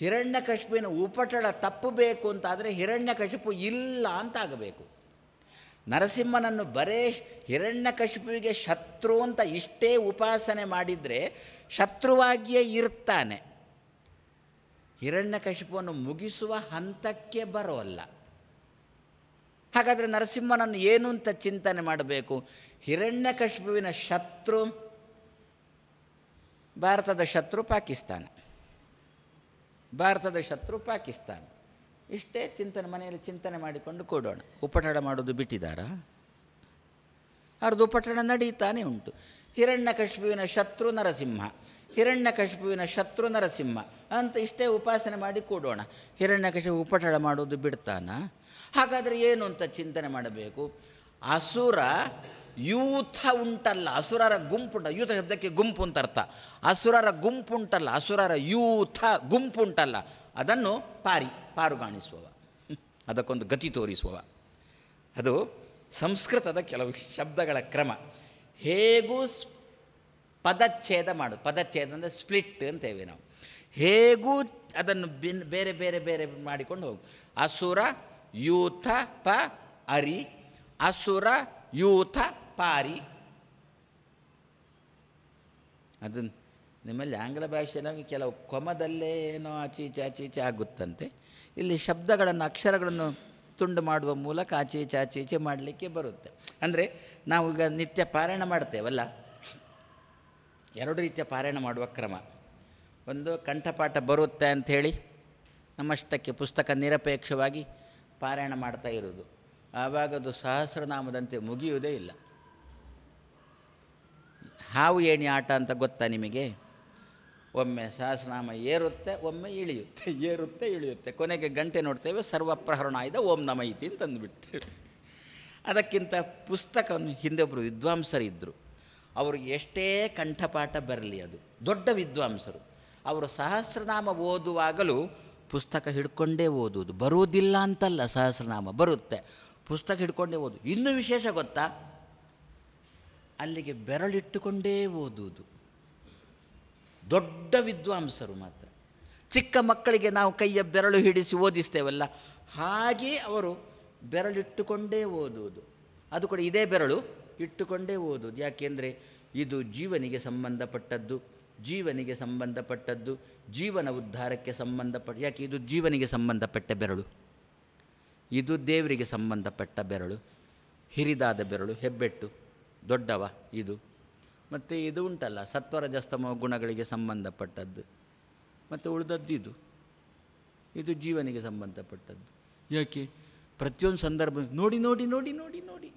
ಹಿರಣ್ಯಕಶಿಪಿನ ಉಪಟಳ ತಪ್ಪಬೇಕು ಅಂತಾದರೆ ಹಿರಣ್ಯಕಶಿಪು ಇಲ್ಲ ಅಂತಾಗಬೇಕು ನರಸಿಂಹನನ್ನು ಬರೇ ಹಿರಣ್ಯಕಶಿಪುವಿಗೆ ಶತ್ರು ಅಂತ ಇಷ್ಟೇ ಉಪಾಸನೆ ಮಾಡಿದರೆ ಶತ್ರುವಾಗಿಯೇ ಇರ್ತಾನೆ ಹಿರಣ್ಯಕಶಿಪುವನ್ನು ಮುಗಿಸುವ ಹಂತಕ್ಕೆ ಬರೋಲ್ಲ ಹಾಗಾದರೆ ನರಸಿಂಹನನ್ನು ಏನು ಅಂತ ಚಿಂತನೆ ಮಾಡಬೇಕು ಹಿರಣ್ಯಕಶಿಪುವಿನ ಶತ್ರು ಭಾರತದ ಶತ್ರು ಪಾಕಿಸ್ತಾನ ಭಾರತದ ಶತ್ರು ಪಾಕಿಸ್ತಾನ ಇಷ್ಟೇ ಚಿಂತನೆ ಮನೆಯಲ್ಲಿ ಚಿಂತನೆ ಮಾಡಿಕೊಂಡು ಕೊಡೋಣ ಉಪಟಳ ಮಾಡೋದು ಬಿಟ್ಟಿದ್ದಾರಾ ಅವ್ರದ್ದು ಉಪಟಳ ನಡೀತಾನೆ ಉಂಟು ಹಿರಣ್ಯಕಶಿಪುವಿನ ಶತ್ರು ನರಸಿಂಹ ಹಿರಣ್ಯಕಶಿಪುವಿನ ಶತ್ರು ನರಸಿಂಹ ಅಂತ ಇಷ್ಟೇ ಉಪಾಸನೆ ಮಾಡಿ ಕೂಡೋಣ ಹಿರಣ್ಯಕಶಿಪು ಉಪಟಳ ಮಾಡೋದು ಬಿಡ್ತಾನ ಹಾಗಾದರೆ ಏನು ಅಂತ ಚಿಂತನೆ ಮಾಡಬೇಕು ಅಸುರ ಯೂಥ ಉಂಟಲ್ಲ ಅಸುರರ ಗುಂಪುಂಟ ಯೂಥ ಶಬ್ದಕ್ಕೆ ಗುಂಪು ಅಂತ ಅರ್ಥ ಅಸುರರ ಗುಂಪುಂಟಲ್ಲ ಅಸುರರ ಯೂಥ ಗುಂಪುಂಟಲ್ಲ ಅದನ್ನು ಪಾರಿ ಪಾರುಗಾಣಿಸುವವ ಅದಕ್ಕೊಂದು ಗತಿ ತೋರಿಸುವವ ಅದು ಸಂಸ್ಕೃತದ ಕೆಲವು ಶಬ್ದಗಳ ಕ್ರಮ ಹೇಗೂ ಪದಚ್ಛೇದ ಮಾಡೋದು ಪದಚ್ಛೇದ ಅಂದರೆ ಸ್ಪ್ಲಿಟ್ ಅಂತೇವೆ ನಾವು ಹೇಗೂ ಅದನ್ನು ಬಿನ್ ಬೇರೆ ಬೇರೆ ಬೇರೆ ಮಾಡಿಕೊಂಡು ಹೋಗು ಅಸುರ ಯೂಥ ಪ ಅರಿ ಅಸುರ ಯೂಥ ಪಾರಿ ಅದನ್ನು ನಿಮ್ಮಲ್ಲಿ ಆಂಗ್ಲ ಭಾಷೆ ನಮಗೆ ಕೆಲವು ಕೊಮದಲ್ಲೇ ಏನೋ ಆಚೀಚೆ ಆಚೀಚೆ ಆಗುತ್ತಂತೆ ಇಲ್ಲಿ ಶಬ್ದಗಳನ್ನು ಅಕ್ಷರಗಳನ್ನು ತುಂಡು ಮಾಡುವ ಮೂಲಕ ಆಚೆ ಈಚೆ ಆಚೆ ಈಚೆ ಮಾಡಲಿಕ್ಕೆ ಬರುತ್ತೆ ಅಂದರೆ ನಾವೀಗ ನಿತ್ಯ ಪಾರಾಯಣ ಮಾಡ್ತೇವಲ್ಲ ಎರಡು ರೀತಿಯ ಪಾರಾಯಣ ಮಾಡುವ ಕ್ರಮ ಒಂದು ಕಂಠಪಾಠ ಬರುತ್ತೆ ಅಂಥೇಳಿ ನಮ್ಮಷ್ಟಕ್ಕೆ ಪುಸ್ತಕ ನಿರಪೇಕ್ಷವಾಗಿ ಪಾರಾಯಣ ಮಾಡ್ತಾ ಇರೋದು ಆವಾಗದು ಸಹಸ್ರನಾಮದಂತೆ ಮುಗಿಯುವುದೇ ಇಲ್ಲ ಹಾವು ಏಣಿ ಆಟ ಅಂತ ಗೊತ್ತಾ ನಿಮಗೆ ಒಮ್ಮೆ ಸಹಸ್ರನಾಮ ಏರುತ್ತೆ ಒಮ್ಮೆ ಇಳಿಯುತ್ತೆ ಏರುತ್ತೆ ಇಳಿಯುತ್ತೆ ಕೊನೆಗೆ ಗಂಟೆ ನೋಡ್ತೇವೆ ಆಯ್ದ ಓಂ ನಮ ಇತಿ ಅಂತಂದುಬಿಡ್ತೇವೆ ಅದಕ್ಕಿಂತ ಪುಸ್ತಕ ಹಿಂದೆ ಒಬ್ಬರು ವಿದ್ವಾಂಸರಿದ್ದರು ಅವ್ರಿಗೆ ಎಷ್ಟೇ ಕಂಠಪಾಠ ಬರಲಿ ಅದು ದೊಡ್ಡ ವಿದ್ವಾಂಸರು ಅವರು ಸಹಸ್ರನಾಮ ಓದುವಾಗಲೂ ಪುಸ್ತಕ ಹಿಡ್ಕೊಂಡೇ ಓದುವುದು ಬರುವುದಿಲ್ಲ ಅಂತಲ್ಲ ಸಹಸ್ರನಾಮ ಬರುತ್ತೆ ಪುಸ್ತಕ ಹಿಡ್ಕೊಂಡೇ ಓದು ಇನ್ನೂ ವಿಶೇಷ ಗೊತ್ತಾ ಅಲ್ಲಿಗೆ ಬೆರಳಿಟ್ಟುಕೊಂಡೇ ಓದುವುದು ದೊಡ್ಡ ವಿದ್ವಾಂಸರು ಮಾತ್ರ ಚಿಕ್ಕ ಮಕ್ಕಳಿಗೆ ನಾವು ಕೈಯ ಬೆರಳು ಹಿಡಿಸಿ ಓದಿಸ್ತೇವಲ್ಲ ಹಾಗೆ ಅವರು ಬೆರಳಿಟ್ಟುಕೊಂಡೇ ಓದುವುದು ಅದು ಕೂಡ ಇದೇ ಬೆರಳು ಇಟ್ಟುಕೊಂಡೇ ಓದುವುದು ಯಾಕೆಂದರೆ ಇದು ಜೀವನಿಗೆ ಸಂಬಂಧಪಟ್ಟದ್ದು ಜೀವನಿಗೆ ಸಂಬಂಧಪಟ್ಟದ್ದು ಜೀವನ ಉದ್ಧಾರಕ್ಕೆ ಸಂಬಂಧಪಟ್ಟ ಯಾಕೆ ಇದು ಜೀವನಿಗೆ ಸಂಬಂಧಪಟ್ಟ ಬೆರಳು ಇದು ದೇವರಿಗೆ ಸಂಬಂಧಪಟ್ಟ ಬೆರಳು ಹಿರಿದಾದ ಬೆರಳು ಹೆಬ್ಬೆಟ್ಟು ದೊಡ್ಡವ ಇದು ಮತ್ತು ಇದು ಉಂಟಲ್ಲ ಸತ್ವರಜಸ್ತಮ ಗುಣಗಳಿಗೆ ಸಂಬಂಧಪಟ್ಟದ್ದು ಮತ್ತು ಉಳಿದದ್ದು ಇದು ಇದು ಜೀವನಿಗೆ ಸಂಬಂಧಪಟ್ಟದ್ದು ಯಾಕೆ ಪ್ರತಿಯೊಂದು ಸಂದರ್ಭ ನೋಡಿ ನೋಡಿ ನೋಡಿ ನೋಡಿ ನೋಡಿ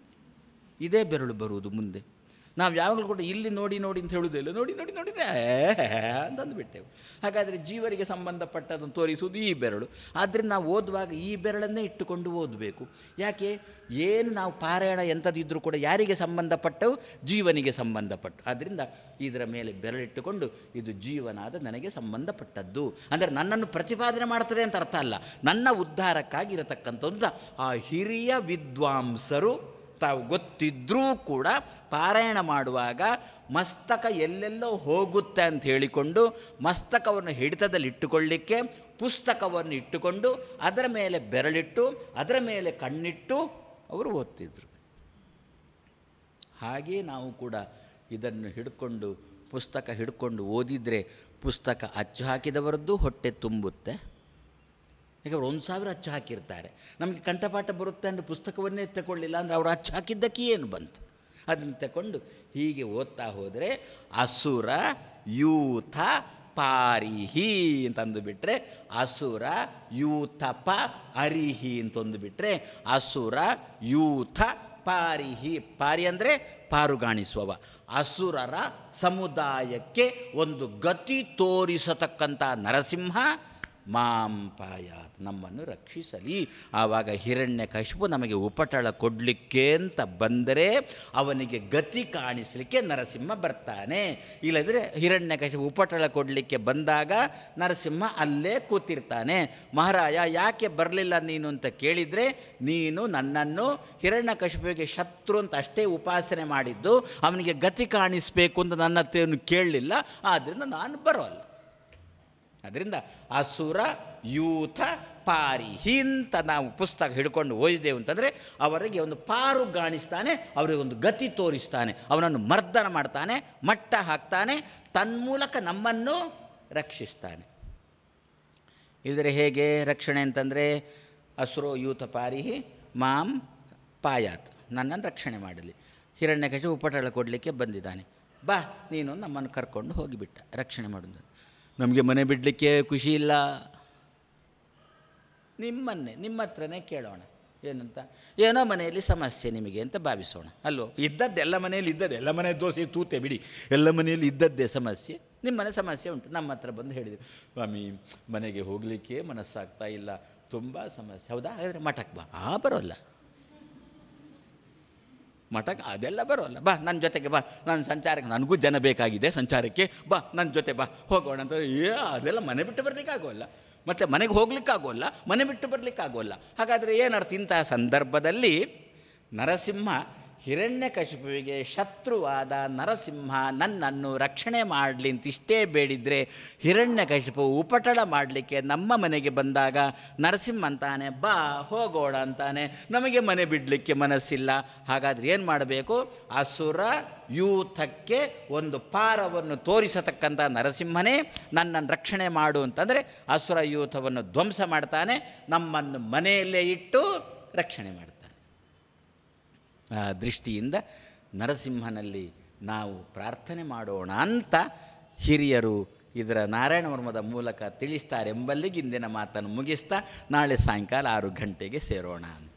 ಇದೇ ಬೆರಳು ಬರುವುದು ಮುಂದೆ ನಾವು ಯಾವಾಗಲೂ ಕೂಡ ಇಲ್ಲಿ ನೋಡಿ ನೋಡಿ ಅಂತ ಹೇಳುವುದಿಲ್ಲ ನೋಡಿ ನೋಡಿ ನೋಡಿದರೆ ಅಂತಂದುಬಿಟ್ಟೆವು ಹಾಗಾದರೆ ಜೀವರಿಗೆ ಸಂಬಂಧಪಟ್ಟದನ್ನು ತೋರಿಸುವುದು ಈ ಬೆರಳು ಆದ್ದರಿಂದ ನಾವು ಓದುವಾಗ ಈ ಬೆರಳನ್ನೇ ಇಟ್ಟುಕೊಂಡು ಓದಬೇಕು ಯಾಕೆ ಏನು ನಾವು ಪಾರಾಯಣ ಎಂಥದಿದ್ದರೂ ಕೂಡ ಯಾರಿಗೆ ಸಂಬಂಧಪಟ್ಟವು ಜೀವನಿಗೆ ಸಂಬಂಧಪಟ್ಟು ಆದ್ದರಿಂದ ಇದರ ಮೇಲೆ ಬೆರಳಿಟ್ಟುಕೊಂಡು ಇದು ಜೀವನಾದ ನನಗೆ ಸಂಬಂಧಪಟ್ಟದ್ದು ಅಂದರೆ ನನ್ನನ್ನು ಪ್ರತಿಪಾದನೆ ಮಾಡ್ತದೆ ಅಂತ ಅರ್ಥ ಅಲ್ಲ ನನ್ನ ಉದ್ಧಾರಕ್ಕಾಗಿರತಕ್ಕಂಥದ್ದು ಆ ಹಿರಿಯ ವಿದ್ವಾಂಸರು ತಾವು ಗೊತ್ತಿದ್ದರೂ ಕೂಡ ಪಾರಾಯಣ ಮಾಡುವಾಗ ಮಸ್ತಕ ಎಲ್ಲೆಲ್ಲೋ ಹೋಗುತ್ತೆ ಅಂತ ಹೇಳಿಕೊಂಡು ಮಸ್ತಕವನ್ನು ಹಿಡಿತದಲ್ಲಿಟ್ಟುಕೊಳ್ಳಿಕ್ಕೆ ಪುಸ್ತಕವನ್ನು ಇಟ್ಟುಕೊಂಡು ಅದರ ಮೇಲೆ ಬೆರಳಿಟ್ಟು ಅದರ ಮೇಲೆ ಕಣ್ಣಿಟ್ಟು ಅವರು ಓದ್ತಿದ್ರು ಹಾಗೆಯೇ ನಾವು ಕೂಡ ಇದನ್ನು ಹಿಡ್ಕೊಂಡು ಪುಸ್ತಕ ಹಿಡ್ಕೊಂಡು ಓದಿದರೆ ಪುಸ್ತಕ ಅಚ್ಚು ಹಾಕಿದವರದ್ದು ಹೊಟ್ಟೆ ತುಂಬುತ್ತೆ ಯಾಕಂದ್ರೆ ಒಂದು ಸಾವಿರ ಅಚ್ಚು ಹಾಕಿರ್ತಾರೆ ನಮಗೆ ಕಂಠಪಾಠ ಬರುತ್ತೆ ಅಂದರೆ ಪುಸ್ತಕವನ್ನೇ ತಗೊಳ್ಳಿಲ್ಲ ಅಂದರೆ ಅವರು ಅಚ್ಚ ಹಾಕಿದ್ದಕ್ಕೆ ಏನು ಬಂತು ಅದನ್ನು ತಗೊಂಡು ಹೀಗೆ ಓದ್ತಾ ಹೋದರೆ ಅಸುರ ಯೂಥ ಪಾರಿಹಿ ಅಂತಂದು ಬಿಟ್ಟರೆ ಅಸುರ ಯೂಥಪ ಅರಿಹಿ ಅಂತಂದು ಬಿಟ್ಟರೆ ಅಸುರ ಯೂಥ ಪಾರಿಹಿ ಪಾರಿ ಅಂದರೆ ಪಾರುಗಾಣಿಸುವವ ಅಸುರರ ಸಮುದಾಯಕ್ಕೆ ಒಂದು ಗತಿ ತೋರಿಸತಕ್ಕಂಥ ನರಸಿಂಹ ಮಾಂಪಾಯ ನಮ್ಮನ್ನು ರಕ್ಷಿಸಲಿ ಆವಾಗ ಹಿರಣ್ಯ ಕಶಿಪು ನಮಗೆ ಉಪಟಳ ಕೊಡಲಿಕ್ಕೆ ಅಂತ ಬಂದರೆ ಅವನಿಗೆ ಗತಿ ಕಾಣಿಸಲಿಕ್ಕೆ ನರಸಿಂಹ ಬರ್ತಾನೆ ಇಲ್ಲದ್ರೆ ಹಿರಣ್ಯ ಕಶಿಪು ಉಪಟಳ ಕೊಡಲಿಕ್ಕೆ ಬಂದಾಗ ನರಸಿಂಹ ಅಲ್ಲೇ ಕೂತಿರ್ತಾನೆ ಮಹಾರಾಯ ಯಾಕೆ ಬರಲಿಲ್ಲ ನೀನು ಅಂತ ಕೇಳಿದರೆ ನೀನು ನನ್ನನ್ನು ಹಿರಣ್ಯ ಕಶಿಪುವಿಗೆ ಶತ್ರು ಅಂತ ಅಷ್ಟೇ ಉಪಾಸನೆ ಮಾಡಿದ್ದು ಅವನಿಗೆ ಗತಿ ಕಾಣಿಸಬೇಕು ಅಂತ ನನ್ನ ಹತ್ರ ಕೇಳಲಿಲ್ಲ ಆದ್ದರಿಂದ ನಾನು ಬರೋಲ್ಲ ಅದರಿಂದ ಅಸುರ ಯೂಥ ಪಾರಿ ಹಿಂತ ನಾವು ಪುಸ್ತಕ ಹಿಡ್ಕೊಂಡು ಓದಿದೆವು ಅಂತಂದರೆ ಅವರಿಗೆ ಒಂದು ಪಾರು ಕಾಣಿಸ್ತಾನೆ ಒಂದು ಗತಿ ತೋರಿಸ್ತಾನೆ ಅವನನ್ನು ಮರ್ದನ ಮಾಡ್ತಾನೆ ಮಟ್ಟ ಹಾಕ್ತಾನೆ ತನ್ಮೂಲಕ ನಮ್ಮನ್ನು ರಕ್ಷಿಸ್ತಾನೆ ಇದರ ಹೇಗೆ ರಕ್ಷಣೆ ಅಂತಂದರೆ ಅಸುರೋ ಯೂಥ ಪಾರಿ ಮಾಂ ಪಾಯಾತ್ ನನ್ನನ್ನು ರಕ್ಷಣೆ ಮಾಡಲಿ ಹಿರಣ್ಯಕಶ ಉಪಟಳ ಕೊಡಲಿಕ್ಕೆ ಬಂದಿದ್ದಾನೆ ಬಾ ನೀನು ನಮ್ಮನ್ನು ಕರ್ಕೊಂಡು ಹೋಗಿಬಿಟ್ಟ ರಕ್ಷಣೆ ಮಾಡೋದು ನಮಗೆ ಮನೆ ಬಿಡಲಿಕ್ಕೆ ಖುಷಿ ಇಲ್ಲ ನಿಮ್ಮನ್ನೇ ನಿಮ್ಮ ಹತ್ರನೇ ಕೇಳೋಣ ಏನಂತ ಏನೋ ಮನೆಯಲ್ಲಿ ಸಮಸ್ಯೆ ನಿಮಗೆ ಅಂತ ಭಾವಿಸೋಣ ಅಲ್ಲೋ ಇದ್ದದ್ದು ಎಲ್ಲ ಮನೆಯಲ್ಲಿ ಇದ್ದದ್ದು ಎಲ್ಲ ಮನೆ ದೋಸೆ ತೂತೆ ಬಿಡಿ ಎಲ್ಲ ಮನೆಯಲ್ಲಿ ಇದ್ದದ್ದೇ ಸಮಸ್ಯೆ ನಿಮ್ಮ ಮನೆ ಸಮಸ್ಯೆ ಉಂಟು ನಮ್ಮ ಹತ್ರ ಬಂದು ಹೇಳಿದರು ಸ್ವಾಮಿ ಮನೆಗೆ ಹೋಗಲಿಕ್ಕೆ ಮನಸ್ಸಾಗ್ತಾ ಇಲ್ಲ ತುಂಬ ಸಮಸ್ಯೆ ಹೌದಾ ಹಾಗಾದರೆ ಮಠಕ್ಕೆ ಬಾ ಆ ಬರೋಲ್ಲ ಮಠಕ್ಕೆ ಅದೆಲ್ಲ ಬರೋಲ್ಲ ಬಾ ನನ್ನ ಜೊತೆಗೆ ಬಾ ನನ್ನ ಸಂಚಾರಕ್ಕೆ ನನಗೂ ಜನ ಬೇಕಾಗಿದೆ ಸಂಚಾರಕ್ಕೆ ಬಾ ನನ್ನ ಜೊತೆ ಬಾ ಹೋಗೋಣ ಅಂತ ಏ ಅದೆಲ್ಲ ಮನೆ ಬಿಟ್ಟು ಆಗೋಲ್ಲ ಮತ್ತು ಮನೆಗೆ ಹೋಗ್ಲಿಕ್ಕಾಗೋಲ್ಲ ಮನೆ ಬಿಟ್ಟು ಬರಲಿಕ್ಕಾಗೋಲ್ಲ ಹಾಗಾದರೆ ಏನರ್ಥ ಇಂತಹ ಸಂದರ್ಭದಲ್ಲಿ ನರಸಿಂಹ ಹಿರಣ್ಯಕಶಿಪುವಿಗೆ ಶತ್ರುವಾದ ನರಸಿಂಹ ನನ್ನನ್ನು ರಕ್ಷಣೆ ಮಾಡಲಿ ಅಂತ ಇಷ್ಟೇ ಬೇಡಿದರೆ ಹಿರಣ್ಯಕಶಿಪು ಉಪಟಳ ಮಾಡಲಿಕ್ಕೆ ನಮ್ಮ ಮನೆಗೆ ಬಂದಾಗ ನರಸಿಂಹ ಅಂತಾನೆ ಬಾ ಹೋಗೋಣ ಅಂತಾನೆ ನಮಗೆ ಮನೆ ಬಿಡಲಿಕ್ಕೆ ಮನಸ್ಸಿಲ್ಲ ಹಾಗಾದರೆ ಏನು ಮಾಡಬೇಕು ಅಸುರ ಯೂಥಕ್ಕೆ ಒಂದು ಪಾರವನ್ನು ತೋರಿಸತಕ್ಕಂಥ ನರಸಿಂಹನೇ ನನ್ನನ್ನು ರಕ್ಷಣೆ ಮಾಡು ಅಂತಂದರೆ ಅಸುರ ಯೂಥವನ್ನು ಧ್ವಂಸ ಮಾಡ್ತಾನೆ ನಮ್ಮನ್ನು ಮನೆಯಲ್ಲೇ ಇಟ್ಟು ರಕ್ಷಣೆ ಮಾಡ್ತಾನೆ ದೃಷ್ಟಿಯಿಂದ ನರಸಿಂಹನಲ್ಲಿ ನಾವು ಪ್ರಾರ್ಥನೆ ಮಾಡೋಣ ಅಂತ ಹಿರಿಯರು ಇದರ ನಾರಾಯಣ ವರ್ಮದ ಮೂಲಕ ತಿಳಿಸ್ತಾರೆಂಬಲ್ಲಿಗೆ ಇಂದಿನ ಮಾತನ್ನು ಮುಗಿಸ್ತಾ ನಾಳೆ ಸಾಯಂಕಾಲ ಆರು ಗಂಟೆಗೆ ಸೇರೋಣ ಅಂತ